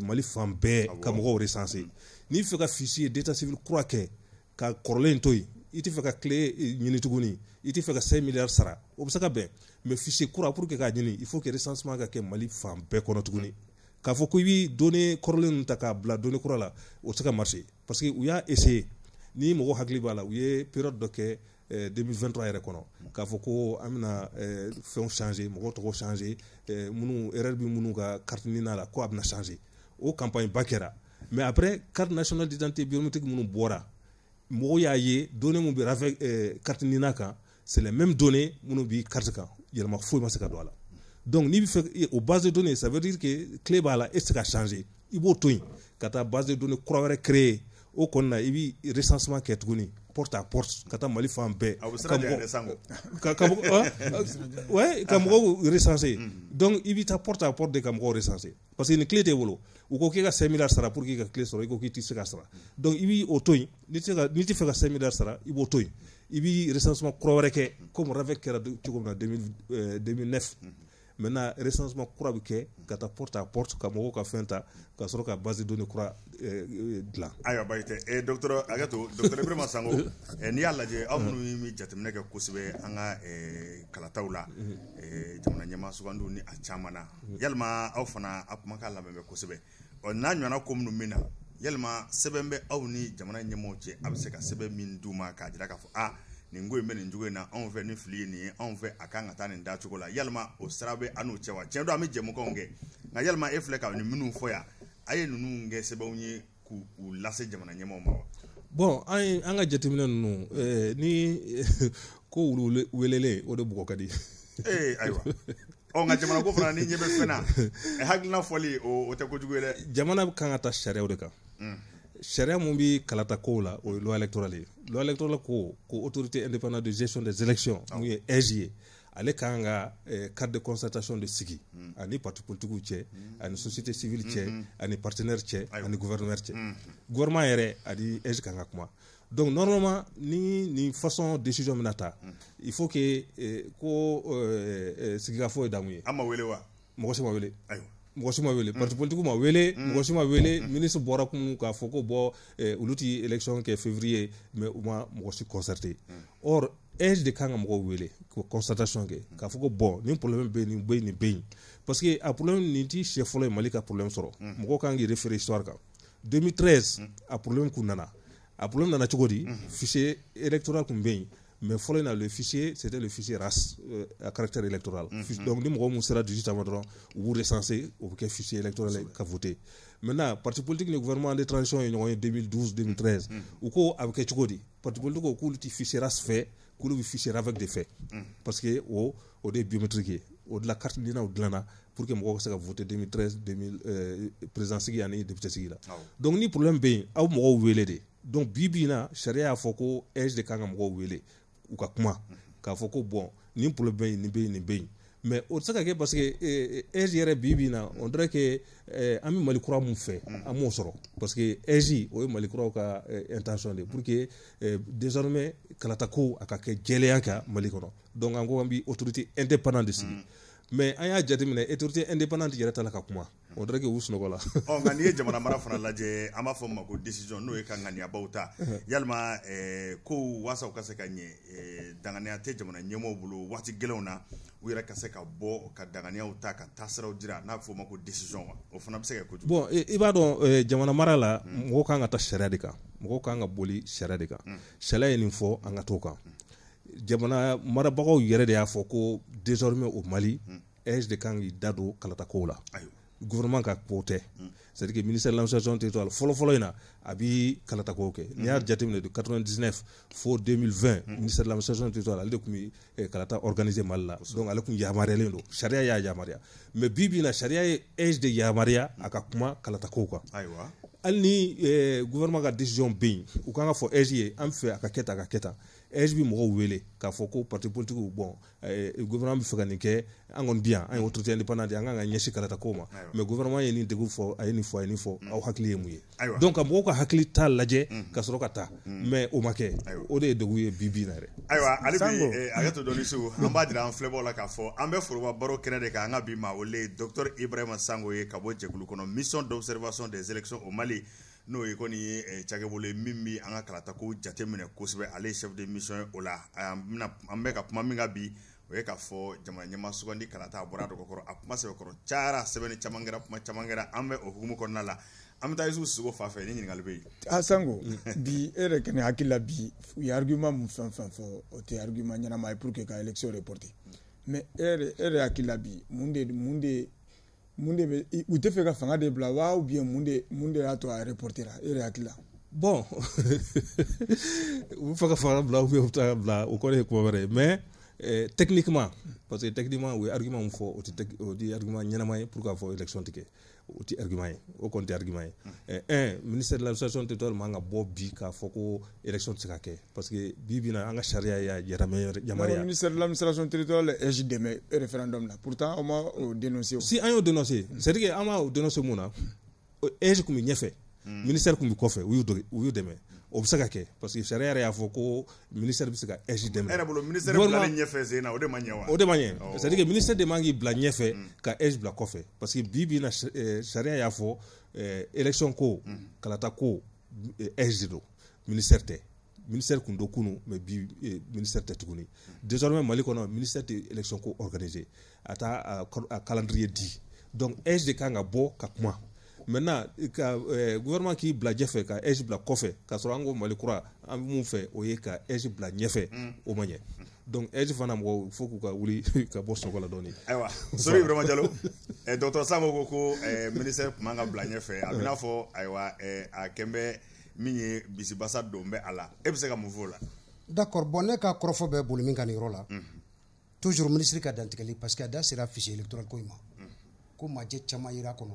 mali fan bɛɛ ka mɔgɔw recenser n'i fɛ ka fichier d'état civil kura kɛ ka kɔrɔlen to Il t'i fɛ clé tile e, ɲini tuguni i 5 sara o bɛ se mais bɛn fichier pour que k'a ɲini il faut que recensement ka kɛ Mali femme bɛɛ kɔnɔ tuguni k'a fɔ ko i bi données kɔrɔlen ninnu ta k'a bila données kura marcher parce que u y'a essayé. ni mɔgɔ hakili bala ou u ye période dɔ kɛ 2023 euh, yɛrɛ kɔnɔ k'a fɔ ko an euh, changer mɔgɔ tɔgɔ changer euh, minnu erreur bi minnu ga carte nina la ko a bɛna changer Au campagne ba mais après carte nationale d'identité biométrique minnu bora mɔgɔw donné ye données avec euh, carte Ninaka, c'est les mêmes données minnu bi carte kan il foyi ma se ma don là donc n'i au base de données ça veut dire que clé bala la e tɛ se ka changer i b'o to base de données kura wɛrɛ créer o kɔni recensement kɛ tuguni porte à porte ka taa mali fan bɛɛ ah, ka mɔgɔw hein? euh, recense mm. donc i b'i taa porte à porte de ka mɔgɔw recense parce que ni clé tɛ wolo u ko k'i ka cinq milliards pour k'i ka clé sɔrɔ ko k'i ti se ka donc i b'i o to yen n'i ti milliards sara i recensement comme on kɛra 2009 maintenant recensement kura bɛ kɛ ka taa porte à porte ka mɔgɔw ka fɛn ta ka sɔrɔ ka base donne kura euh, dilan ayiwa bayi tɛ docteur hakɛ to docteur ibrahima (laughs) sango eh, n'i y'a lajɛ aw minnu mi jateminɛ kɛ kosɛbɛ an ka eh, kalataw la mhm. eh, jamana ɲɛma sugandiw ni a caman na yalima aw fana a kuma k'a lamɛn bɛ kosɛbɛ ɔ n'a ɲɔgɔnna ko minnu bɛ na yalima sɛbɛn bɛ aw ni jamana ɲɛmaaw cɛ a bɛ se ka sɛbɛn min d'u ma k'a jira k'a fɔ a nin e eh, (laughs) ko in bɛ nin cogo in na anw fɛ nin fili ye nin ye anw fɛ a kan ka taa nin dacogo la yalima o sira bɛ an n'o cɛ wa tiɲɛ don an bɛ jɛmukanw kɛ nka yalima e filɛ ka nin minnu fɔ yan a ye ninnu kɛ sɛbɛnw ye k'u lase jamana ɲɛmaaw ma wa. bɔn an ye an ka jateminɛ ninnu ɛɛ ni ko wulu welelen o de bugɔ ka di. ee ayiwa ɔ nka jamana ko fana ni ɲɛ bɛ fɛn na hakilina fɔli o tɛ kojugu ye dɛ. jamana kan ka taa sariyaw de kan. sariya mun bi kalata kow la o ye loi électorale ye loi électorale ko ko autorité indépendante de gestion des élections ah. mun ye ege ye ale kan ka eh, cadre de concertation de sigi hmm. ani parti politique cɛ hmm. ani société civile cɛ hmm. ani partenaire cɛ ani gouverneur cɛ gouvernement a ani ege kan ka kuma donc normalement ni ni façon décision bena il faut que eh, ko eh, sigikafo ye damu ye an ma wele wa mɔgɔ si ma wele mɔgɔ si ma wele mm. parti politigiw ma wele mɔgɔ mm. si ma wele mm. ministre bɔra kun k'a fɔ ko bɔ olu eh, ti élection kɛ février mais u ma mɔgɔ si concerté or ege de kan ka mɔgɔw wele ko constatation kɛ k'a fɔ ko bɔn nin problème bɛ nin bɛ nin bɛ yen parce que a problème nin ti siɲɛ fɔlɔ ye mali ka problème sɔrɔ mɔgɔw kan k'i référé histoire kan 2013 a problème kun nana a problème nana cogo di fichier électoral kun bɛ yen Mais le fichier c'était le fichier race euh, à caractère électoral. Mhm. Donc nous, nous mun sera 18 ans ma recenser au fichier électoral qui a voté. Maintenant parti politique le gouvernement de transition transitions en 2012 2013 où y avec a parti politique y a fichier race fait, fichier avec des faits. Mhm. Parce que au au biométrique au de la carte d'identité pour que nous ça 2013 président député Donc ni problème c'est yen aw mɔgɔw wele donc Bibina, Donc, a na sariya de Kangam ka u ka kuma k'a fɔ ko bɔn nin problème bɛ yen nin bɛ yen nin bɛ yen mais o tɛ se ka kɛ parce que ɛzi eh, eh, yɛrɛ bi bi na on dirait que eh, an bɛ mali kura mun fɛ mm. an m'o sɔrɔ parce que ɛzi o ye mali kuraw ka intention de pour que désormais kalata ko a ka kɛ jɛlenya kan mali kɔnɔ donc an ko an bi autorité indépendante de sigi mm. mais an y'a jateminɛ autorité indépendante yɛrɛ ta la ka kuma o dɔrɔn k'u sunɔgɔ la. ɔ nka n'i ye jamana mara fana lajɛ an b'a fɔ min ma ko decision n'o ye ka ŋaniyabaw ta (laughs) yalima ɛɛ eh, kow waasa u ka se ka ɲɛ ɛɛ eh, danganiya tɛ jamana ɲɛmɔgɔw bolo waati gɛlɛnw na u yɛrɛ ka se ka bɔ ka danganiyaw ta ka taasiraw jira n'a bɛ f'o ma ko decision wa o fana bɛ se ka kɛ cogo bɔn i b'a dɔn ɛɛ eh, jamana mara la hmm. mɔgɔw kan ka taa sariya de kan mɔgɔw kan ka boli sariya de kan hmm. sariya ye nin fɔ an ka t'o kan hmm. jamana marabagaw yɛrɛ de y'a fɔ ko désormais au Mali. Mm. de kan k'i da don kalatakow la. Ayiwa gouvernement ka ko tɛ c'est à dire que ministère de l'administration territoriale fɔlɔfɔlɔ in na a bi ko kɛ n'i y'a jateminɛ de 99 fo 2020 ministère de l'administration territoriale ale de tun bi eh, kalata organiser mali la donc ale tun yamariyalen don sariya y'a yamariya mais bi bi na sariya ye age de yamariya a ka kuma kalatakow kan ayiwa hali ni eh, gouvernement ka décision bɛ yen u kan ka fɔ age ye an fɛ a ka kɛ tan a ka kɛ tan ɛz bi mɔgɔw wele k'a fɔ ko parti politikiw bɔn euh, gouvernement bɛ fɛ ka nin kɛ an kɔni bi yan an ye autorité indépendant de ye an kan ka ɲɛsin karata ko ma mais gouvernement ye nin degun fɔ a ye nin fɔ a ye nin fɔ mm. aw hakili ye mun ye donc ka mɔgɔw ka hakili t'a lajɛ mm. ka sɔrɔ ka taa mm. mais o ma kɛ o de ye degun ye bi bi na yɛrɛ ayiwa ale bi hakɛ to dɔɔni so an b'a jira an filɛbɔ la k'a fɔ an bɛ foroba baro kɛnɛ de kan an ka bi maa o le ye docteur ibrahima sango ye ka bɔ jɛkulu kɔnɔ mission d'observation des élections au mali n'o ye kɔni ye eh, cakɛbolo ye min bi an ka kalatako jate minɛ kosɛbɛ ale ye chef de mission o la an bɛ ka kuma min ka bi o ye k'a fɔ jamana ɲɛma sugandi kalata a bɔra dɔgɔkɔrɔ a kuma sɛbɛkɔrɔ cayara sɛbɛnni caman kɛra kuma caman kɛra an bɛ o hukumu kɔnɔna la an bɛ taa yusufu sogo fa fɛ ni ɲininkali bɛ yen. asango ah, mm. (laughs) bi e yɛrɛ kɛnɛ hakili la bi u ye argument mun fɛn fɛn fɔ o tɛ argument ɲɛnama ye pour que ka élection reporter mm. mais e yɛrɛ e yɛrɛ hakili la bi mun de mun de mun de bɛ u tɛ fɛ ka fanga de bila wa ou bien mun de mun de y'a to a reportera e yɛrɛ hakili la. bon (laughs) u bɛ fɛ ka fanga bila ou bien u bɛ taa bila o kɔrɔ ye kuma wɛrɛ ye mais eh, techniquement parce que techniquement u ye argument min fɔ o tɛ o tɛ argument ɲɛnama ye pour k'a fɔ élection tɛ kɛ. o tɛ argument ye o kɔni tɛ argument ye un mm. eh, eh, ministère de l'administration territoriale man ka bɔ bi k'a fɔ ko élection tɛ se ka kɛ parce que bi bi na an ka sariya y'a yɛrɛmɛ yamaruya le ministère de l'administration territoriale est dɛmɛ e, e référendum na pourtant on m'a o euh, dénoncé si an y'o dénoncé mm. c'est à dire que an m'a o dénoncé mun na ege kun bɛ ɲɛfɛ ministère kun bɛ kɔfɛ u y'u dɛmɛ o bɛ se ka kɛ parce que sariya yɛrɛ y'a fɔ ko ministère bɛ se ka agi dɛmɛ. e yɛrɛ bolo ministère bilalen ɲɛfɛ sen na o de ma ɲɛ wa. o de ma ɲɛ c'est à dire que ministère de man k'i bila ɲɛfɛ mm. ka agi bila kɔfɛ parce que bi bi in na euh, sariya y'a fɔ euh, élection ko mm. kalata ko agi euh, de don ministère tɛ. ministère kun do kunu mais bi eh, ministère tɛ tuguni désormais mali kɔnɔ ministère tɛ élection ko organisé a t'a a calendrier di donc age de kan ka bɔ ka kuma maintenant ka eh, gouvernement k'i bila jɛfɛ ka ɛzi bila kɔfɛ k'a sɔrɔ an ko mali kura an bɛ mun fɛ o ye ka ɛzi bila ɲɛfɛ mm. o ma ɲɛ donc ɛzi fana mɔgɔ fo k'u ka wuli (laughs) ka bɔ sɔgɔ la dɔɔni. ayiwa sori ibrahima jalo eh, dɔgɔtɔrɔ sambo ko ko eh, minisɛri kun man ka bila ɲɛfɛ a bɛ n'a fɔ ayiwa eh, a kɛnbɛ min ye bisibasa don bɛ a la e bɛ se ka mun fɔ o la. d'accord bon ne ka kɔrɔfɔ bɛ boli min kan nin yɔrɔ la. Mm -hmm. toujours ministre ka dantigɛli parce que a da sera fichier électoral ko in ma mm. ko majɛ caaman yera kɔnɔ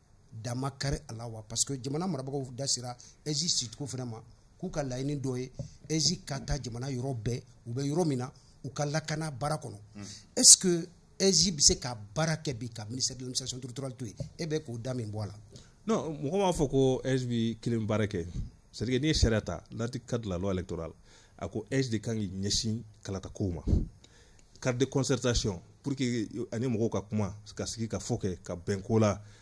dama kari a la wa parce que jamana marabagaw dasira ɛzi sitiko fana ma k'u ka laɲini dɔ ye ɛzi ka taa jamana yɔrɔ bɛɛ u bɛ yɔrɔ min na u ka lakana baara kɔnɔ hmm. est ce que ɛzi bɛ se ka baara kɛ bi ka ministère de l'administration territoriale to yen e bɛ k'o da min bɔ a la. non mɔgɔ b'a fɔ ko ɛzi bi kelen baara kɛ c'est à dire n'i ye sariya ta l'article quatre de la loi électorale a ko ɛzi de kan k'i ɲɛsin kalatakow ma carte de concertation pour que ani mɔgɔw ka kuma ka sigi ka fɔ kɛ ka bɛn ko la.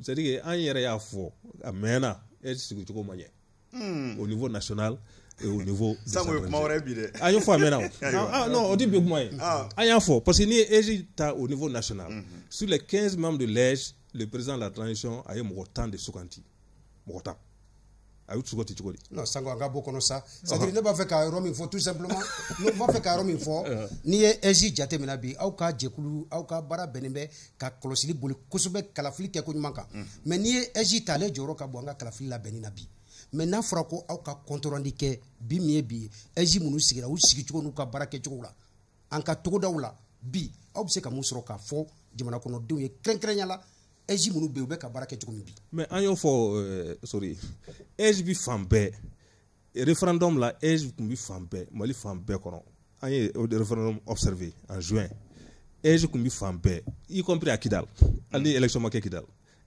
c'est à dire an yɛrɛ y'a fɔ a mɛnna e sigicogo ma ɲɛ au niveau national et au niveau ça ye kuma wɛrɛ bi dɛ an y'o fɔ a mɛnna o non o ti bi kuma ye an y'a fɔ parce que n'i ye ta au niveau national hmm. sur les quinze membres de l'EJ le président de la transition a ye mɔgɔ tan de suganti mɔgɔ tan a y'u sogo ten cogo di. non sango an ka bɔ kɔnɔ sa (laughs) c'est à dire ne b'a fɛ ka yɔrɔ min fɔ tout simplement ne b'a fɛ (laughs) euh. ka yɔrɔ min fɔ n'i ye ɛzi jate minɛ bi aw ka jɛkulu aw ka baara bɛnnen bɛ ka kɔlɔsili boli kosɛbɛ kalafili kɛ ko ɲuman kan mm. mais n'i ye ɛzi ta ale jɔyɔrɔ ka bon an ka kalafili labɛnni na bi. mɛ n'a fɔra ko aw ka kɔntɔrɔndi kɛ bi min ye bi ye ɛzi minnu sigira u sigicogo n'u ka baara kɛcogo la an ka togodaw la bi aw be se ka mun sɔrɔ k'a fɔ jamana kɔnɔdenw ye kɛrɛnkɛrɛnya la age minnu bɛ yen u bɛ ka baara kɛ cogo min bi. mɛ an y'o fɔ euh, sori age bi fan bɛɛ referendum la age tun bi fan bɛɛ mali fan bɛɛ kɔnɔ an ye euh, o referendum observé en juin age tun bi fan bɛɛ y compris à kidal hali ni mm. élection ma kɛ kidal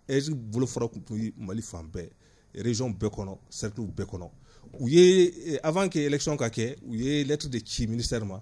age bolofara tun bi mali fan bɛɛ région bɛɛ kɔnɔ cercle bɛɛ kɔnɔ u ye avant que élection ka kɛ u ye lettre de ci ministère ma.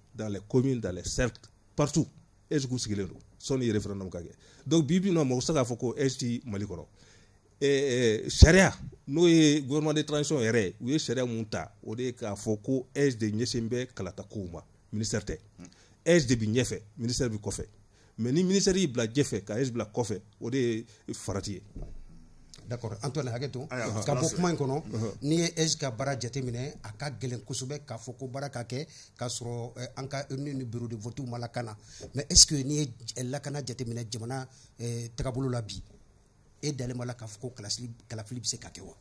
dans les communes dans les cercles partout Et je vous don sɔnni donc bibi non, in na mɔgɔ bɛ se je fɔ ko ese gouvernement de transition est ye Oui ye sariya mun ta o de ye k'a fɔ ko ese de ɲɛsin bɛ kalata kow ma ministère tɛ de bi ministère du mais ni ministère y'i Djefe, ɲɛfɛ ka ese bila kɔfɛ o d'accord antoine hakɛ to ka bɔ kuma in kɔnɔ n'i ye ege ka baara jate minɛ a ka gɛlɛn kosɛbɛ k'a fɔ ko baara ka kɛ k'a sɔrɔ an ka ni ni bureau de votew ma lakana mais est ce que n'i ye lakana jate minɛ jamana tagabolo la bi e dalen b'a la k'a fɔ ko kalafili bɛ se ka kɛ wa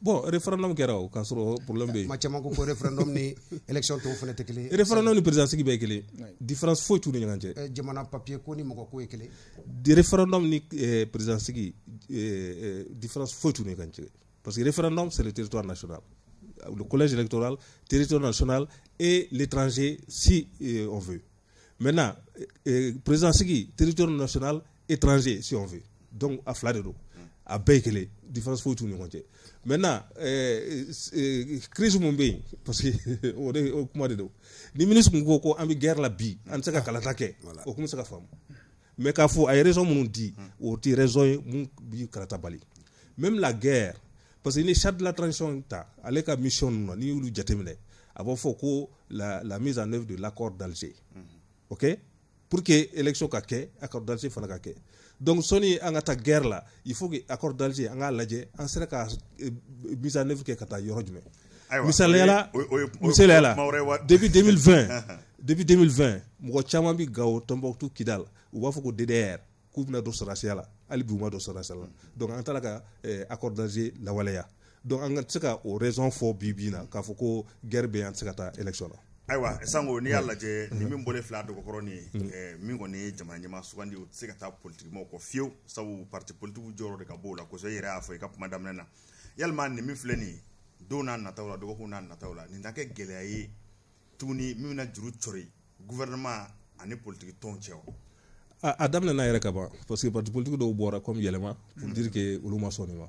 bon référendum kɛra o k'a sɔrɔ problème bɛ yen. maa caman ko ko référendum ni élection tɔw fana tɛ référendum ni président sigi bɛɛ ye e différence foyi t'u ni ɲɔgɔn cɛ. Eh, jamana papier ko ni mɔgɔ ko ye kelen. référendum ni eh, président sigi eh, différence foyi t'u ni ɲɔgɔn parce que référendum c'est le territoire national le collège électoral territoire national et l'étranger si on veut maintenant président sigi territoire national étranger si on veut donc à fila a bɛɛ ye kelen différence foyi t'u ni ɲɔgɔn cɛ maintenant euh, euh, crise mun bɛ yen parce que o de o kuma de don ni ministre kun ko ko an bɛ guerre la bi an tɛ se ka kalata kɛ o kun bɛ se ka faamu mais k'a fɔ a ye raison minnu di o tɛ raison ye mun bi kalata bali même la guerre parce que ni charte de la transition ta ale ka mission ninnu na n'i y'olu jateminɛ a b'a fɔ ko la la mise en œuvre de l'accord d'Alger mm-hmm. ok pour que élection ka kɛ accord d'Alger fana ka kɛ donc Sony angata guerre là. il faut que accord d'Alger an k'a lajɛ an sera ka mise en œuvre kɛ ka taa yɔrɔ là, misaliyala misaliyala depuis 2020 (laughs) depuis 2020 mo chama bi Gawo Tombouctou Kidal u b'a ko DDR k'u bɛna don ali la do bi là, donc en taara euh, accord d'Alger lawaleya donc en ce cas, aux o raison fɔ bi k'a fɔ ko guerre bien en an tɛ se ka élection ayiwa sango n'i y'a mm. lajɛ ni mm. min bɔlen fila dɔgɔkɔrɔ ni mm. eh, min kɔni ye jamana ɲɛma sugandi u tɛ se ka taa politikimɔgɔw kɔ fiyewu sabu parti politigiw jɔyɔrɔ de ka b'o la kosɛbɛ i yɛrɛ y'a fɔ i ka kuma daminɛ na yalima nin min filɛ nin ye don n'a nataw la dɔgɔkun n'a nataw la nin ka kɛ gɛlɛya ye tuguni min bɛna juru cɔri gouvernement ani politiki tɔnw cɛ wa a daminɛna yɛrɛ ka parce que parti politiki dɔw bɔra comme yɛlɛma pour dire que olu ma sɔn nin ma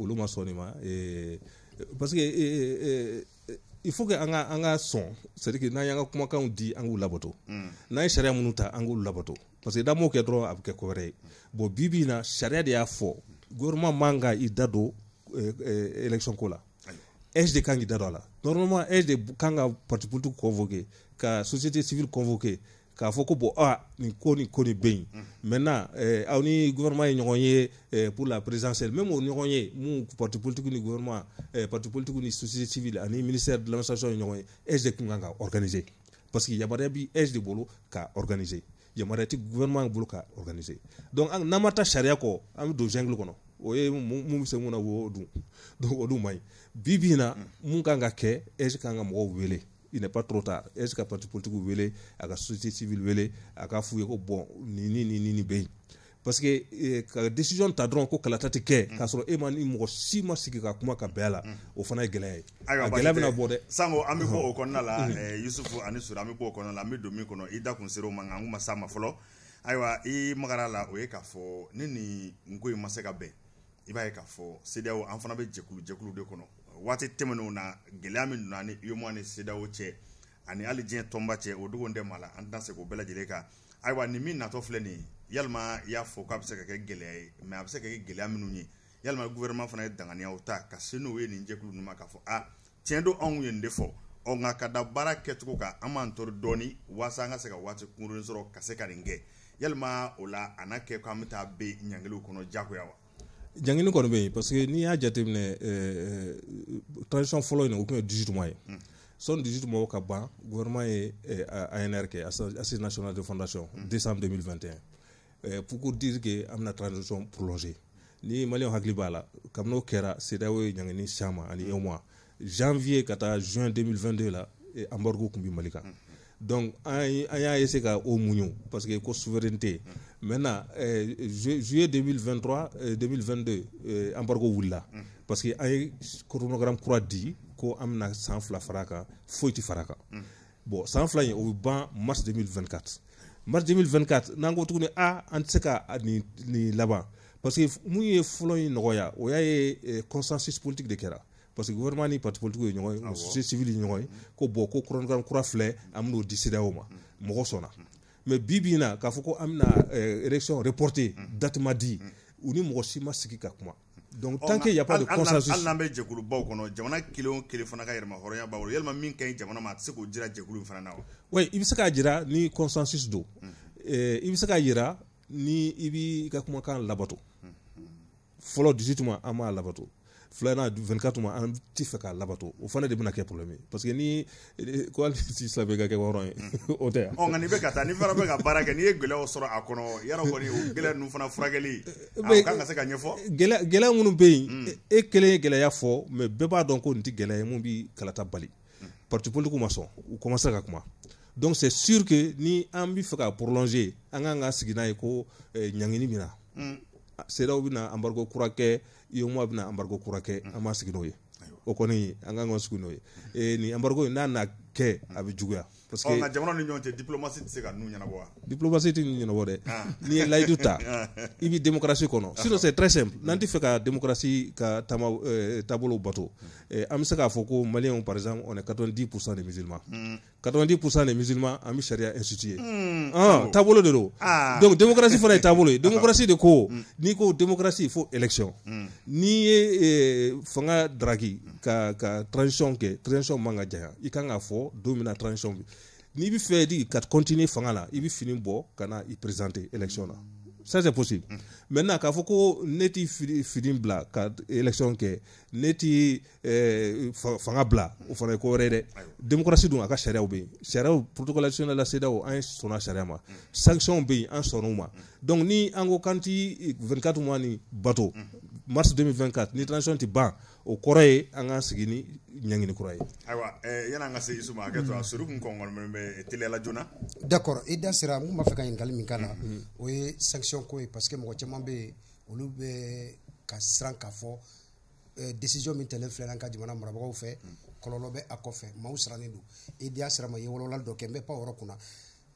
olu ma sɔn nin ma eh, parce que eh, il faut que an ka an ka sɔn c'est à dire que n'an y'an ka kumakanw di an k'u labato mm. n'an ye sariya minnu ta an k'u labato parce que n'an m'o kɛ dɔrɔn a bɛ kɛ ko wɛrɛ ye mm. bon bi bi in na sariya de y'a fɔ gouvernement man ka i da don eh, eh, élection ko la age de kan k'i da don a la normalement age de kan ka parti politique convoquer ka société civile convoquer k'a fɔ ko bɔn a ah, nin ko nin ko nin bɛ yen maintenant ɛɛ eh, aw ni gouvernement ye ɲɔgɔn ye ɛɛ eh, pour la présidentielle même o ɲɔgɔn ye mun parti politique ni gouvernement ɛɛ eh, parti politique ni société civile ani ministère de l'administration ye ɲɔgɔn ye ɛs de tun kan ka organiser parce que yamaruya bi ɛs de bolo ka organiser yamaruya tɛ gouvernement bolo ka organiser donc an n'an ma taa sariya kɔ an bɛ don jungle kɔnɔ o ye mun bɛ se mun na o dun donc o dun man ɲi bi bi in na mun kan ka kɛ ɛs kan ka mɔgɔw wele. il n'est pas trop tard est ce que parti politique wele a ka société civile wele a k'a f'u ye ko bɔn ni ni ni ni nin bɛ yen parce que eh, ka décision ta dɔrɔn ko kalata tɛ kɛ mm. k'a sɔrɔ e ma ni mɔgɔ si ma sigi ka kuma ka bɛn a la o fana ye gɛlɛya ye a gɛlɛya bɛna bɔ dɛ sango an bɛ bɔ o kɔnɔna la yusufu ani sura an bɛ bɔ o kɔnɔna la an bɛ don min kɔnɔ i da kun ser'o ma nka an kun ma s'a ma fɔlɔ ayiwa i magara la o ye k'a fɔ ne ni n ko in ma se ka bɛn i b'a ye k'a fɔ sedeyaw an fana bɛ jɛkulu jɛkulu de kɔnɔ waati tɛmɛnenw na gɛlɛya min donna ni UEMOA ni CEDEAO cɛ ani hali diɲɛ tɔnba cɛ o dogo tɛ maa la an tɛna se k'o bɛɛ lajɛlen kan ayiwa nin min natɔ filɛ nin ye yalima i y'a fɔ k'a bɛ se ka kɛ gɛlɛya ye mɛ a bɛ se ka kɛ gɛlɛya minnu ye yalima gouvernement fana ye danganiyaw ta ka se n'o ye nin jɛkulu ninnu ma k'a fɔ a tiɲɛ don anw ye nin de fɔ ɔ nka ka da baara kɛcogo kan an b'an tɔɔrɔ dɔɔni walasa an ka se ka waati kunkurunin sɔrɔ ka se ka nin kɛ yalima o la a n'a kɛ k'an bɛ taa bɛ ɲangiliw kɔnɔ diyagoya wa Jankini kɔni bɛ yen parce que n'i y'a jateminɛ euh, transition fɔlɔ in na o tun ye 18 mois ye hmm. sɔnni 18 mois ka ban gouvernement ye ANR kɛ Assise nationale de fondation hmm. décembre 2021 euh, pour dire que an bɛna transition prolongée ni maliyɛnw hakili b'a la kera c'est kɛra CEDEAO ye ɲangini s'an ani un hmm. mois janvier ka taa juin 2022 la embargo tun bɛ Mali kan donc an y'a essayer ka o muɲu parce que ko souveraineté Maintenant, euh, juillet 2023, 2022, euh, euh, embargo wulila. Mm. Parce que chronogramme ko amna y faraka. Mm. Bon, sans au mars 2024. mars 2024 a ah, en ah, là bas parce que nous y eh, consensus politique de parce que gouvernement ni parti politique ah, mm. chronogramme kura mɛ bi bi na k'a fɔ ko an bɛna eh, élection reporté mm. date ma di mm. u ni mɔgɔ si ma sigi ka kuma donc tant que y a pas de consensus hali n'an bɛ jɛkulubaw kɔnɔ jamana kelen o kelen fana ka yɛrɛma hɔrɔnya b'a bolo yalima min ka ɲi jamana ma a tɛ se k'o jira jɛkulu fana na wa. oui i be se k'a jira ni consensus do mm. eh, i be se k'a jira ni i b'i ka kumakan labato fɔlɔ 18 mois an b'a labato filanan 24 ma an ti fɛ k'a labato o fana de bɛna kɛ problème ye parce que ni ko hali (laughs) si sisan bɛ ka kɛ hɔrɔn ye mm. o tɛ yan. ɔ nka nin bɛ ka taa n'i fana bɛ ka baara kɛ n'i ye gɛlɛyaw sɔrɔ a kɔnɔ yɔrɔ kɔni o gɛlɛya ninnu fana furakɛli a eh, kan ka se ka ɲɛfɔ. gɛlɛya gɛlɛya minnu bɛ yen mm. e, e kelen ye gɛlɛya fɔ mais bɛɛ b'a dɔn ko nin tɛ gɛlɛya ye mun b'i kalata bali mm. parti politique ma sɔn u commencer ka kuma. donc c'est sûr que ni an bɛ fɛ ka prolonger an kan ka sigi n'a ye ko eh, ɲangini bɛ na. sedaw bɛna embargo kura kɛ ioma bɛna embargo kura kɛ mm. an b'a sigi n'o ye o kɔni an kan ka sigi n'o ye mm. nin embargo in n'a na kɛ a bɛ juguya parce que nka jamana ni ɲɔgɔn cɛ diplomasi tɛ se ka ninnu ɲɛnabɔ wa. diplomasi tɛ ɲɛnabɔ dɛ ah. n'i ye layidu ta (laughs) ah. i démocratie kɔnɔ ah. sinon c'est très simple n'an tɛ fɛ ka démocratie ka taama euh, taabolo bato eh, an bɛ se k'a fɔ ko maliyɛnw par exemple on est 90 pour cent des musulmans 90 hmm. pour cent des musulmans an bɛ sariya institué. Hmm. taabolo de don donc démocratie fana ye taabolo ye (laughs) démocratie de ko hmm. n'i ko démocratie il faut élection n'i ye eh, fanga daraki ka ka transition kɛ transition man ka janya i kan k'a fɔ don min na transition bi n'i bɛ fɛ di ka continuer fanga la i bɛ fini bɔ ka na i présenter élection ça c'est possible mm. maintenant k'a fɔ ko ne ti fini bila ka élection kɛ ne ti euh, fanga bila o fana ye ko wɛrɛ ye dɛ démocratie dun a ka sariyaw bɛ yen sariyaw protocole additionnel la CEDEAO an sɔnna sariya ma mm. sanction bɛ yen an sɔnna o ma mm. donc ni an ko k'an ti 24 mois ni bato mars 2024 ni transition ti ban o kɔrɔ ye an k'an sigi ni ɲangini kura ye ayiwa yan'an ka se isu hakɛ to a sori kun kɔn kɔni bɛ teliyala joona d'accord i da sera mun b'a fɛ ka ɲininkali min k'a la o ye sanction ko ye parce que mɔgɔ caman bɛ yen olu bɛ ka siran k'a fɔ décision min tɛlen filɛ an ka jamana marabagaw fɛ kɔlɔlɔ bɛ a kɔfɛ maaw sirannen don i da sera ma i ye walawalali dɔ kɛ n bɛ pan o yɔrɔ kunna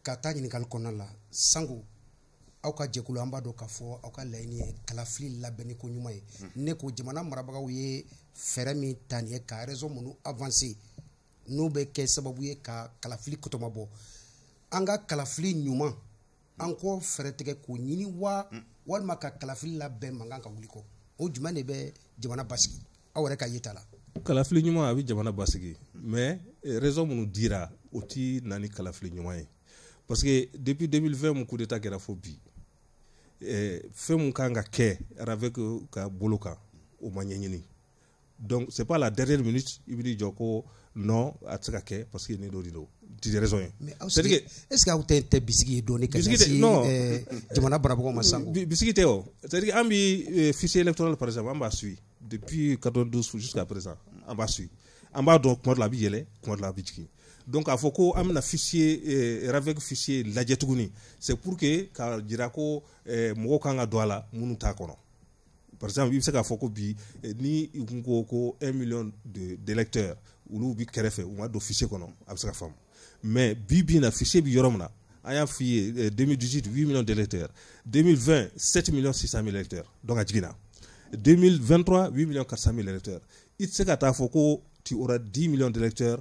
ka taa ɲininkali kɔnɔna la sanko aw ka jɛkulu an b'a dɔn k'a fɔ aw ka laɲini ye kalafili labɛnni ko ɲuman ye ne ko jamana marabagaw ye fɛɛrɛ min ta nin ye ka raison minnu avancer n'o bɛ kɛ sababu ye ka kalafili kɔtɔmabɔ an ka kalafili ɲuman an kɔ fɛɛrɛtigɛ k'o ɲini wa mm. walima ka kalafili labɛn mankan ka wuli kɔ o jumɛn de bɛ jamana basigi aw yɛrɛ ka yeta la kalafili ɲuman a bɛ jamana basigi mm. mais eh, raison minnu dira o ti na ni kalafili ɲuman ye parce que depuis 2020 mun coup d'état kɛra fo bi Eh, fɛn mun kan ka avec ka buluka o donc c'est pas la dernière minute il me dit joko non à tɛ se parce qu'il est dɔ tu as raison hein. mais c'est que est ce que aw tɛ tɛ donné que dɔɔni ka ɲɛsin non eh, jamana barabagaw ma sisan bisigi tɛ oh. c'est que ambi eh, fichier électoral par exemple an b'a depuis 92 jusqu'à présent an b'a suit an b'a donc kuma de la a bi yɛlɛ la a donc à fɔ ko an bɛna fichier eh, ravec fichier lajɛ c'est pour que k'a jira ko eh, mɔgɔw kan ka la minnu par exemple i bɛ se k'a fɔ ko bi eh, ni u ko un million de électeurs olu bi kɛrɛfɛ u ma don fichier kɔnɔ a bɛ se ka mais bi bi na fichier bi yɔrɔ min na 2018 8 eh, millions d'électeurs 2020 7 millions 600 000 électeurs donc a jiginna 2023 8 millions 400 000 électeurs i tɛ se ka taa tu auras 10 millions d'électeurs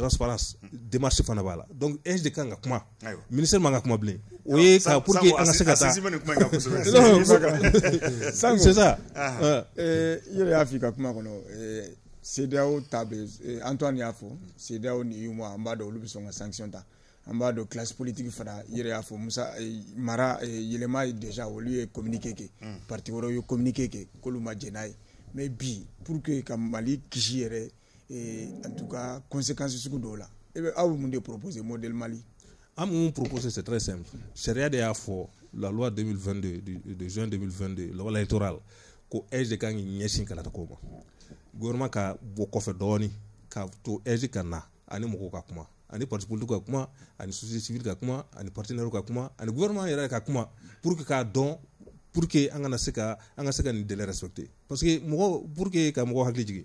transparence démarche fana bala donc ege de kan moi kuma ministère man oui kuma (laughs) pour que on ka se c'est ça ah. euh yɛrɛ y'a f'i ka kuma kono CDAO ta bɛ Antoine y'a c'est CDAO ni UEMOA an b'a dɔn olu sanction ta ambado b'a de classe politique fana il afo Musa eh, mara eh, est ye déjà au lieu communiqué que hmm. parti wɛrɛw ye communiqué kɛ k'olu ma mais bi pour que ka Mali kisi en tout cas conséquences sugu dɔw la e eh bɛ à bɛ de proposer modèle Mali. an proposer c'est très simple c'est de à fort la loi 2022 du de juin 2022 loi électorale ko age de kan k'i ɲɛsin kalatako ma gouvernement ka bɔ kɔfɛ dɔɔni ka to age ka na ani mɔgɔw ka ani parti politique ka kuma ani société civile ka kuma ani partenaire ka kuma ani gouvernement yɛrɛ ka kuma pour que k'a don, pour que angana seka angana seka ni de se délai respecter parce que mɔgɔ pour que ka mɔgɔ hakili jigin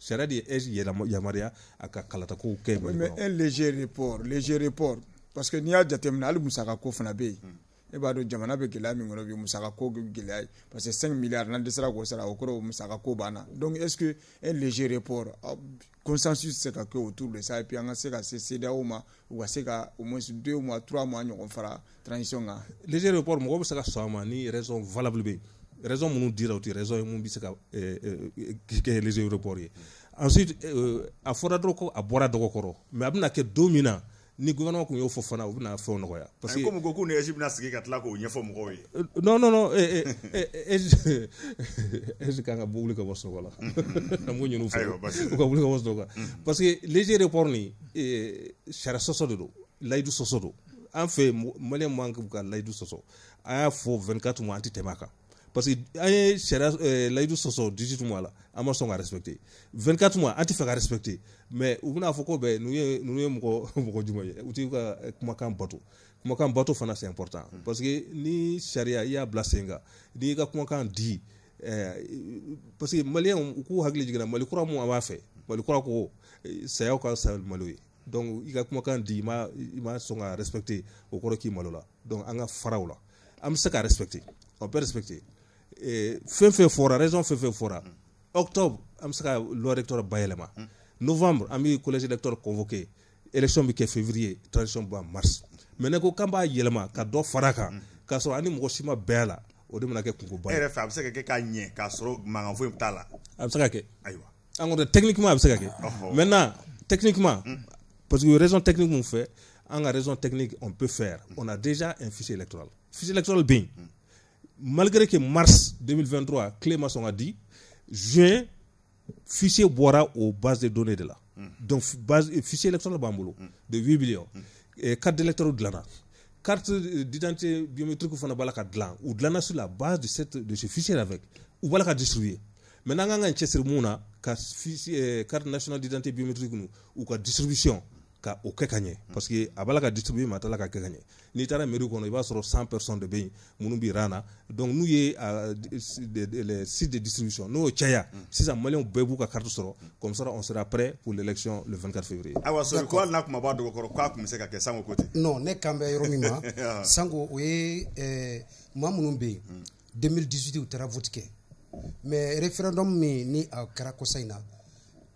sariya de ye yamariya a ka kalatakow kɛ mali kɔnɔ mais un léger report léger report parce que n'i y'a jateminɛ hali musaka ko fana bɛ yen hmm. eh e b'a dɔn jamana bɛ gɛlɛya min kɔnɔ bi musaka ko gɛlɛya ye parce que cinq milliards n'an dɛsɛra k'o sara o kɔrɔ musaka ko banna donc est ce que un léger report ah, consensus tɛ se ka kɛ autour de ça et puis an ka se ka se CEDEAO ma u ka se ka au moins deux mois trois mois ɲɔgɔn fara transition kan. léger report mɔgɔ bɛ se ka sɔn a ma ni raison valable bɛ yen. raison minnu dira o tɛ raison ye mun bɛ se ka eh, eh, kɛ les aéroports ye ensuite eh, a fɔra dɔrɔn ko a bɔra dɔgɔ kɔrɔ mais a bɛna kɛ don min na ni gouvernement tun y'o fɔ fana u bɛna fɛnw nɔgɔya parce que komi ko ko nɛgɛsi bɛna sigi ka tila k'o ɲɛfɔ mɔgɔw ye euh, non non non eh, eh, eh, est (laughs) kan ka wuli ka bɔ sunɔgɔ la mhm. an b'o ɲini u fɛ u ka wuli ka bɔ sunɔgɔ la mhm. parce que léger report nin sariya sɔsɔ de don layidu sɔsɔ don an fɛ maliyɛn man k'u ka layidu sɔsɔ an y'a fɔ 24 mois an tɛ tɛmɛ a kan parce que an ye sariya layidu sɔsɔ 18 mois la an ma sɔn ka respecter 24 mois an tɛ fɛ ka respecter mais u bɛna fɔ ko bɛɛ ninnu ye mɔgɔ mɔgɔ jumɛn ye u t'u kumakan bato kumakan bato fana c'est important parce que ni sariya i y'a bila sen kan n'i y'i ka kumakan di parce que maliyɛnw u k'u hakili jiginna mali kura mun an b'a fɛ mali kura ko sayaw ka sa malo ye donc i ka kumakan di i ma sɔn ka respecter o kɔrɔ k'i malo la donc an ka faraw la an bɛ se ka respecter on peut respecter fɛn fɛn fɔra raison fɛn fɛn mm. octobre an bɛ loi recteur bayɛlɛma mm. novembre ami bɛ collège recteur convoqué élection bɛ kɛ février transition bɛ mars mais ne ko k'an b'a faraka ka dɔ far'a kan mm. k'a sɔrɔ ani mɔgɔ si ma bɛn a la o de bɛna kɛ kunkoba ye. e yɛrɛ fɛ a bɛ se ka kɛ k'a ɲɛ k'a sɔrɔ mankan foyi t'a la. techniquement a bɛ maintenant techniquement parce que raison technique mun fait en raison technique on peut faire on a déjà un fichier électoral fichier électoral bɛ malgré que mars 2023, Clémenceau a dit, juin, fichier boira aux bases de données de là. Mm. Donc, base, euh, fichier électoral Bambolo, de 8 mm. millions. Mm. Et carte d'électeur de l'ANA. Carte euh, d'identité biométrique ou Fanabalaka de l'ANA. Ou de l'ANA sur la base de, cette, de ce fichier avec. Ou Balaka distribué. Maintenant, on a un euh, carte nationale d'identité biométrique ou distribution ka o kɛ ka ɲɛ parce que a b'a la ka distribuer mais a t'a la ka kɛ ka ɲɛ n'i taara mairie kɔnɔ i b'a sɔrɔ 100 personnes de bɛ yen minnu bɛ ran na donc n'u ye les sites de distribution n'o caya sisan maliyɛnw bɛɛ b'u ka carte sɔrɔ comme ça on sera prêt pour l'élection le 24 février. awa sori ko hali n'a kuma b'a dɔgɔkɔrɔ k'a tun bɛ se ka kɛ sango ko ten. non ne kan bɛ yɔrɔ min ma (laughs) sango o ye ɛɛ maa minnu bɛ yen 2018 mm. u taara vote kɛ mais référendum min ni a kɛra kɔsa in na.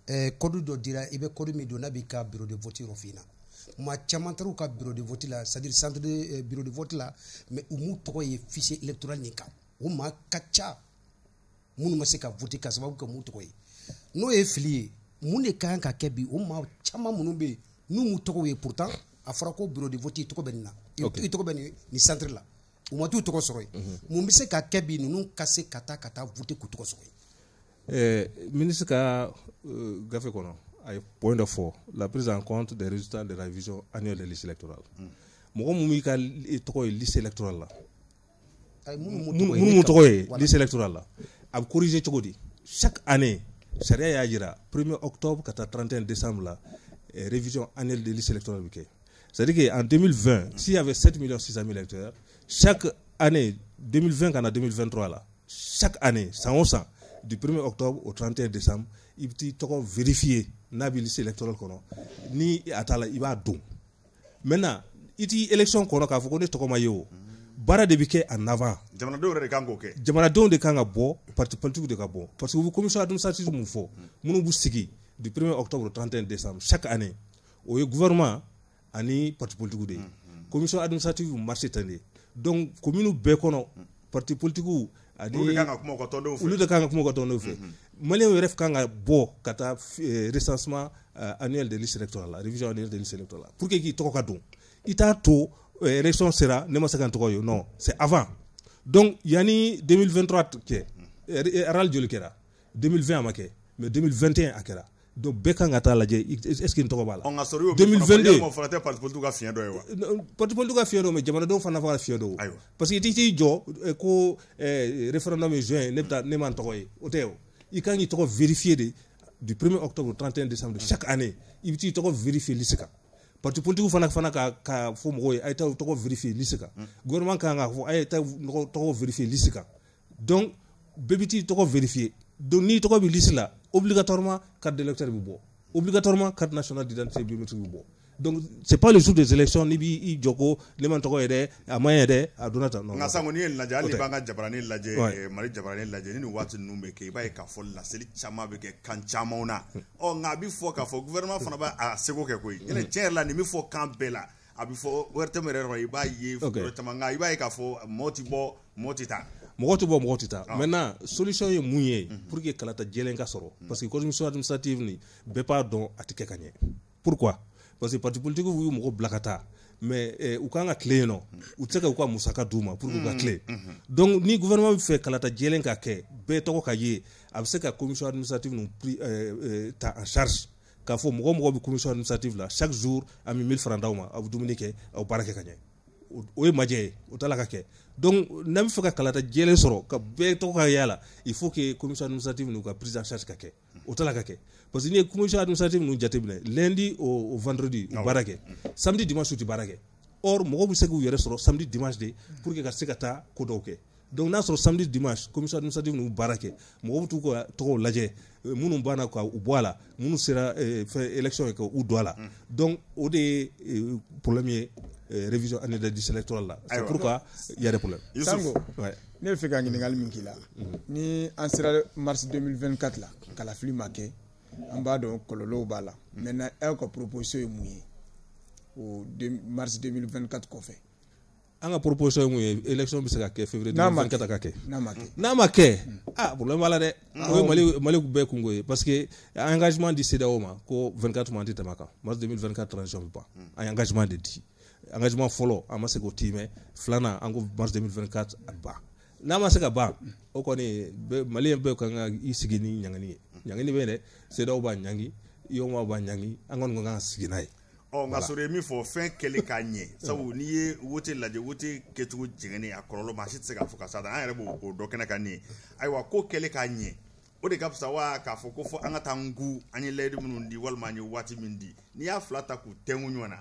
eh, kodu dɔ dira i bɛ kodu min don n'a b'i ka bureau de vote yɔrɔ f'i ɲɛna ma caman taara u ka bureau de vote la c'est à dire centre de eh, bureau de vote la mais u m'u tɔgɔ ye fichier électoral nin kan o maa ka ca minnu ma se ka vote ka sababu kɛ m'u tɔgɔ ye n'o ye fili ye mun de ka kan ka kɛ bi o maa caman minnu bɛ yen n'u m'u tɔgɔw ye pourtant a fɔra ko bureau de vote i tɔgɔ bɛ nin na i tɔgɔ bɛ nin nin centre la u ma t'u tɔgɔ sɔrɔ yen mhm. mun bɛ se ka kɛ bi ninnu ka se ka taa ka taa vote k'u tɔgɔ sɔrɔ yen. le eh, ministre a eh, point de fort la prise en compte des résultats de la révision annuelle des listes électorales mm. mɔgɔ minnu b'i liste électorale la minnu tɔgɔ ye liste électorale la a corriger tout chaque année Sharia y'a 1er octobre ka 31 décembre la eh, révision annuelle des listes électorales c'est à dire qu'en 2020 s'il y avait 7 millions d'électeurs électeurs chaque année 2020 2023 là, chaque année 100% du 1er octobre au 31 décembre il bɛ t'i vérifier n'a liste électorale kɔnɔ ni a t'a la i don maintenant i élection qu'on a, fɔ ne tɔgɔ ma ye en avant jamanadenw yɛrɛ de Kango. k'o de kan parti politique de Gabon. parce que vous commission administrative mun fɔ minnu b'u du 1er octobre au 31 décembre chaque année Au gouvernement gouvernement ani parti politique de mm-hmm. commission administrative marche cette année. donc commune nous kɔnɔ parti politique ani olu de kan ka kuma ka tɔndenw fɛ olu de kuma ka yɛrɛ kan ka bɔ recensement eh, annuel de listes électorales, la révision annuelle de liste électorale la pour que k'i tɔgɔ ka don i t'a to eh, élection sera ne ma se ka n non c'est avant donc yanni 2023 cɛ RAL joli kɛra 2020 a ma mais 2021 a kɛra donc bɛɛ kan ka taa lajɛ est-ce que n tɔgɔ b'a la. Ɔ nka Sori y'o min fana fɔ yalima o fana tɛ parti politique ka fiɲɛ dɔ ye wa. Parti politique ka fiɲɛ don mais jamanadenw fana ka fiɲɛ don Ayiwa parce que i t'i jɔ eh, ko eh, référendum ye juin ne bɛ taa ne ma n tɔgɔ ye o tɛ o i kan k'i tɔgɔ vérifier de du 1er octobre 31 décembre chaque année i bɛ t'i tɔgɔ vérifier liste kan parti politique fana fana ka ka fɔ mɔgɔw ye a' ye taa tɔgɔ vérifier liste kan hmm. gouvernement kan ka fɔ a' ye taa tɔgɔ vérifier liste kan donc bɛɛ bɛ t'i tɔgɔ vérifier donc n'i tɔgɔ bɛ liste la obligatoirement carte d'électeur bubo obligatoirement carte nationale d'identité biométrique bubo donc c'est pas le jour des élections ni bi i jogo liman tɔgɔ yɛrɛ a moyen yɛrɛ a donata non na sangoni en ye jali banga b'an ka jabaranin lajɛ eh, mali jabaranin lajɛ ni nin waati ninnu bɛ kɛ i b'a ye k'a fɔ laseli caman bɛ kɛ kan camanw na ɔ nka a bɛ k'a fo gouvernement fana b'a seko kɛ koyi ɲɛnɛ mm. tiɲɛ la ni mi fo kan bela la a bɛ fɔ ORTM yɛrɛ yɔrɔ i b'a ye yɔrɔ caman nka i b'a k'a fo mɔɔ ti bɔ mɔɔ mɔgɔ tɛ bɔ mɔgɔ tɛ taa ah. maintenant solution ye mun ye pour que kalata jɛlen ka sɔrɔ parce que contribution administrative ni bɛɛ b'a dɔn a tɛ kɛ ka ɲɛ pourquoi parce que parti politique y'u mɔgɔ bila ka taa mais eh, u kan ka kile yen nɔ mm. u tɛ se ka u ka musaka d'u ma pour que u ka mm, kile mm. donc ni gouvernement bɛ fɛ kalata jɛlen ka kɛ bɛɛ tɔgɔ ka ye a bɛ se ka commission administrative ninnu eh, eh, ta en charge k'a fɔ mɔgɔ mɔgɔ bɛ commission administrative la chaque jour an bɛ mille francs d'aw ma aw bɛ dumuni kɛ aw baara kɛ ka ɲɛ o ye majɛ ye o t'a la ka kɛ donc n'an bɛ fɛ ka kalata jɛlen sɔrɔ ka bɛɛ tɔgɔ ka y'a la il faut que commission administrative n'u ka prise en charge ka kɛ o t'a la ka kɛ parce que n'i ye commission administrative n'u jateminɛ lundi au, au vendredi u baara kɛ samedi dimanche u tɛ baara kɛ or mɔgɔw bɛ se k'u yɛrɛ sɔrɔ samedi dimanche de pour que ka se ka taa ko dɔw kɛ donc n'a sɔrɔ samedi dimanche commission administrative n'u baara kɛ mɔgɔw bɛ t'u ka tɔgɔw lajɛ minnu banna ka u bɔ a la minnu sera eh, fɛn élection ye ka u don a la donc o de ye eh, problème ye Euh, révision année de liste électorale pourquoi il y a des problèmes. ni mars 2024 là. maintenant au mars 2024 y proposition élection février 2024 ah problème Il y parce que engagement du 24 mois problèmes. mars 2024 je ne engagement de engagement fɔlɔ an ma se k'o ti mɛn an ko mars 2024 a ban n'a ma se ka ban o kɔni maliyɛn bɛɛ kan ka i sigi ni ɲangini ye ɲangini bɛ dɛ sedaw b'a ɲangi iyɔnmaw b'a ɲangi an kɔni kan ka sigi n'a ye ɔ nka sɔrɔ ye min fɔ fɛn kɛlen k'a ɲɛ sabu n'i ye wote lajɛ wote kɛcogo jɛngɛnen a kɔlɔlɔ maa si tɛ se k'a fɔ ka s'a da an yɛrɛ b'o dɔ kɛnɛ kan nin ayiwa ko kɛlen k'a ɲɛ o de ka fisa wa k'a fɔ ko fɔ an ka taa n gu an ye layidu minnu di walima an ye waati min di n'i y'a fila ta k'u tɛnku ɲɔgɔn na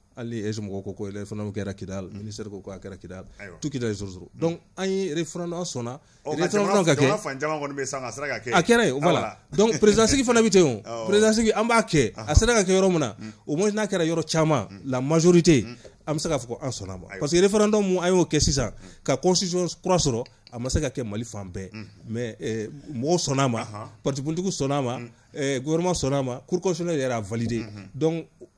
hali mɔgɔ ko ko referendum kɛra kidal mm. ministère ko ko a kɛra kidal tout kidal mm. donc an ye referendum sɔnna referendum ka kɛ fan caman sera ka voilà donc président sigi fana bɛ ten (laughs) ah, président sigi an b'a a sera ka au moins n'a kɛra chama, mm. la majorité am bɛ se ko parce que referendum mun ayo y'o kɛ sisan ka constitution kura sɔrɔ a ka mali fan mais eh, mo sonama, parce ma ah, ah. parti politique sɔnna a ma gouvernement sonama, ma cour constitutionnelle a validé donc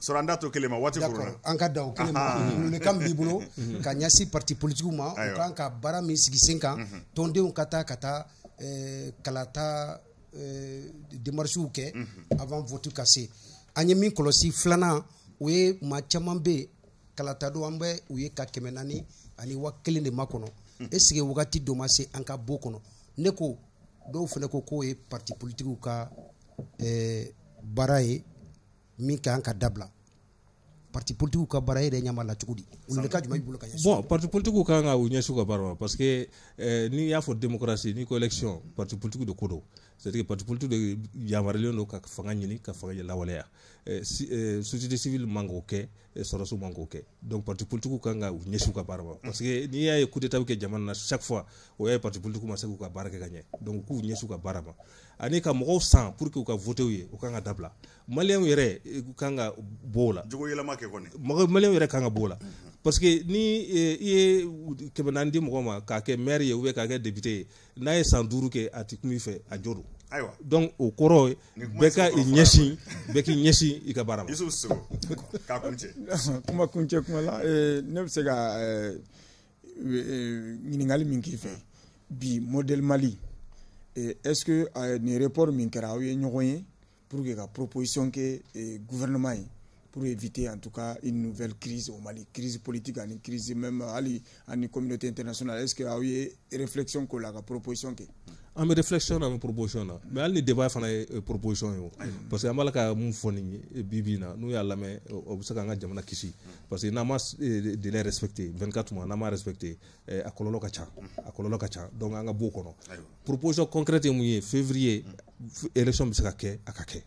sɔrɔ an da to kelen ma waati korona an ka da o kelen ma welewelekan b'i bolo ka ɲɛsin parti politikiw ma u kan ka euh, baara min sigi sen kan tɔndenw ka taa ka taa kalata demarisiw kɛ avant vote ka se an ye min kɔlɔsi filanan o ye ma caman bɛ yen kalata don an bɛ u ye ka kɛmɛ naani ani wa kelen de ma kɔnɔ esike wagati dɔ ma se an ka bo kɔnɔ ne ko dɔw fana ko k'o ye parti politikiw ka baara ye parti politique ka baara de ɲama la cogo di bolo ka ɲɛsin bon parti politique kan ka u ɲɛsin u ka baara ma parce que eh, n'i y'a fɔ démocratie n'i ko élection parti politique de ko don c'est-à-dire parti politique de yamaruyalen don ka fanga ɲini ka fanga lawaleya société civile man k'o kɛ sɔrɔsiw man k'o kɛ donc parti politique kan ka u ɲɛsin u ka baara ma parce que n'i y'a ye coup d'état bɛ kɛ jamana na chaque fois o y'a ye parti politique ma se k'u ka baara kɛ ka ɲɛ donc k'u ɲɛsin u ka baara ma ani ka mɔgɔw san pour que u ka votew ye u kan ka dabila maliyɛnw yɛrɛ kan ka bɔ o la jogo yɛlɛma kɛ kɔni maliyɛnw yɛrɛ kan ka bɔ o la parce que ni eh, i ye kɛmɛ naani di mɔgɔ ma k'a kɛ maire ye ubiyɛn k'a kɛ député ye n'a ye san duuru kɛ a ti kum'i fɛ a jo do donc o kɔrɔ ye bɛɛ ka i ɲɛsin bɛɛ k'i ɲɛsin i ka baara ma (laughs) kuma kuncɛ kuma la eh, ne bɛ se ka eh, eh, ɲininkali min k'i fɛ bi modèle mali est ce que nin report min kɛra aw ye ɲɔgɔn ye pour que ka proposition kɛ gouvernement ye pour éviter en tout cas une nouvelle crise au Mali, crise politique, une crise même à euh, une communauté internationale. Est-ce que y a une réflexion que la proposition que an ah, me réflexion à an propositions, proposition mais hali ni débat fana euh, proposition parce que an b'a la ka mun fɔ nin ye bi bi in na n'u parce que n'amas euh, de les respecter, 24 mois n'amas respecter, respecté a kɔlɔlɔ ka a ka donc nga ka proposition concrète ye février élection bɛ se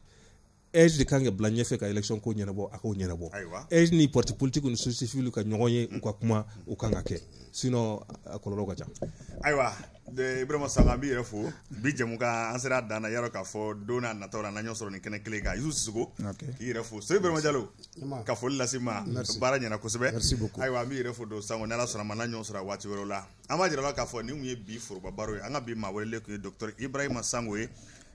age de kan ka bila ɲɛfɛ ka election ko ɲɛnabɔ a k'o ɲɛnabɔ age ni parti politique ni société civile ka ɲɔgɔn ye u ka kuma u kan ka kɛ sinon a kɔlɔlɔ ka ca ayiwa ibrahima sanga an b'i yɛrɛ fo bi jɛmu ka an sera dan na yarɔ k'a fɔ don n'a nataw la n'an ɲɔgɔn sɔrɔ nin kɛnɛ kelen kan yusu sogo k'i yɛrɛ fo so ibrahima jalo ka foli lase ma baara ɲɛna kosɛbɛ ayiwa an b'i yɛrɛ fo don sango n'ala sɔnna ma n'an ɲɔgɔn sɔrɔ waati wɛrɛw la an b'a jira la k'a fɔ nin tun ye bi foroba baro ye an ka bi maa welelen tun ye dɔkitɛri ibrahima sango ye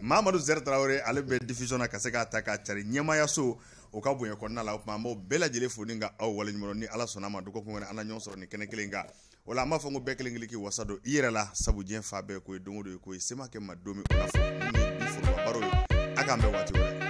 mamadu zɛri tarawele ale bɛ diffusion na ka se k'a ta k'a cari ɲɛmayaso o ka bonya kɔnɔna la o tuma an b'o bɛɛ lajɛlen fo ni ka aw waleɲuman ni ala sɔnna ma dɔgɔkun kɔnɔ an na ɲɔgɔn sɔrɔ ni kɛnɛ kelen kan o la an b'a fɔ ko bɛɛ kelen kelen k'i wasa don i yɛrɛ la sabu diɲɛ fa bɛɛ ko ye don o don ye ko ye sema kɛ ma don min o la fɔ ni bi foroba baro ye a k'an bɛɛ waati wɛrɛ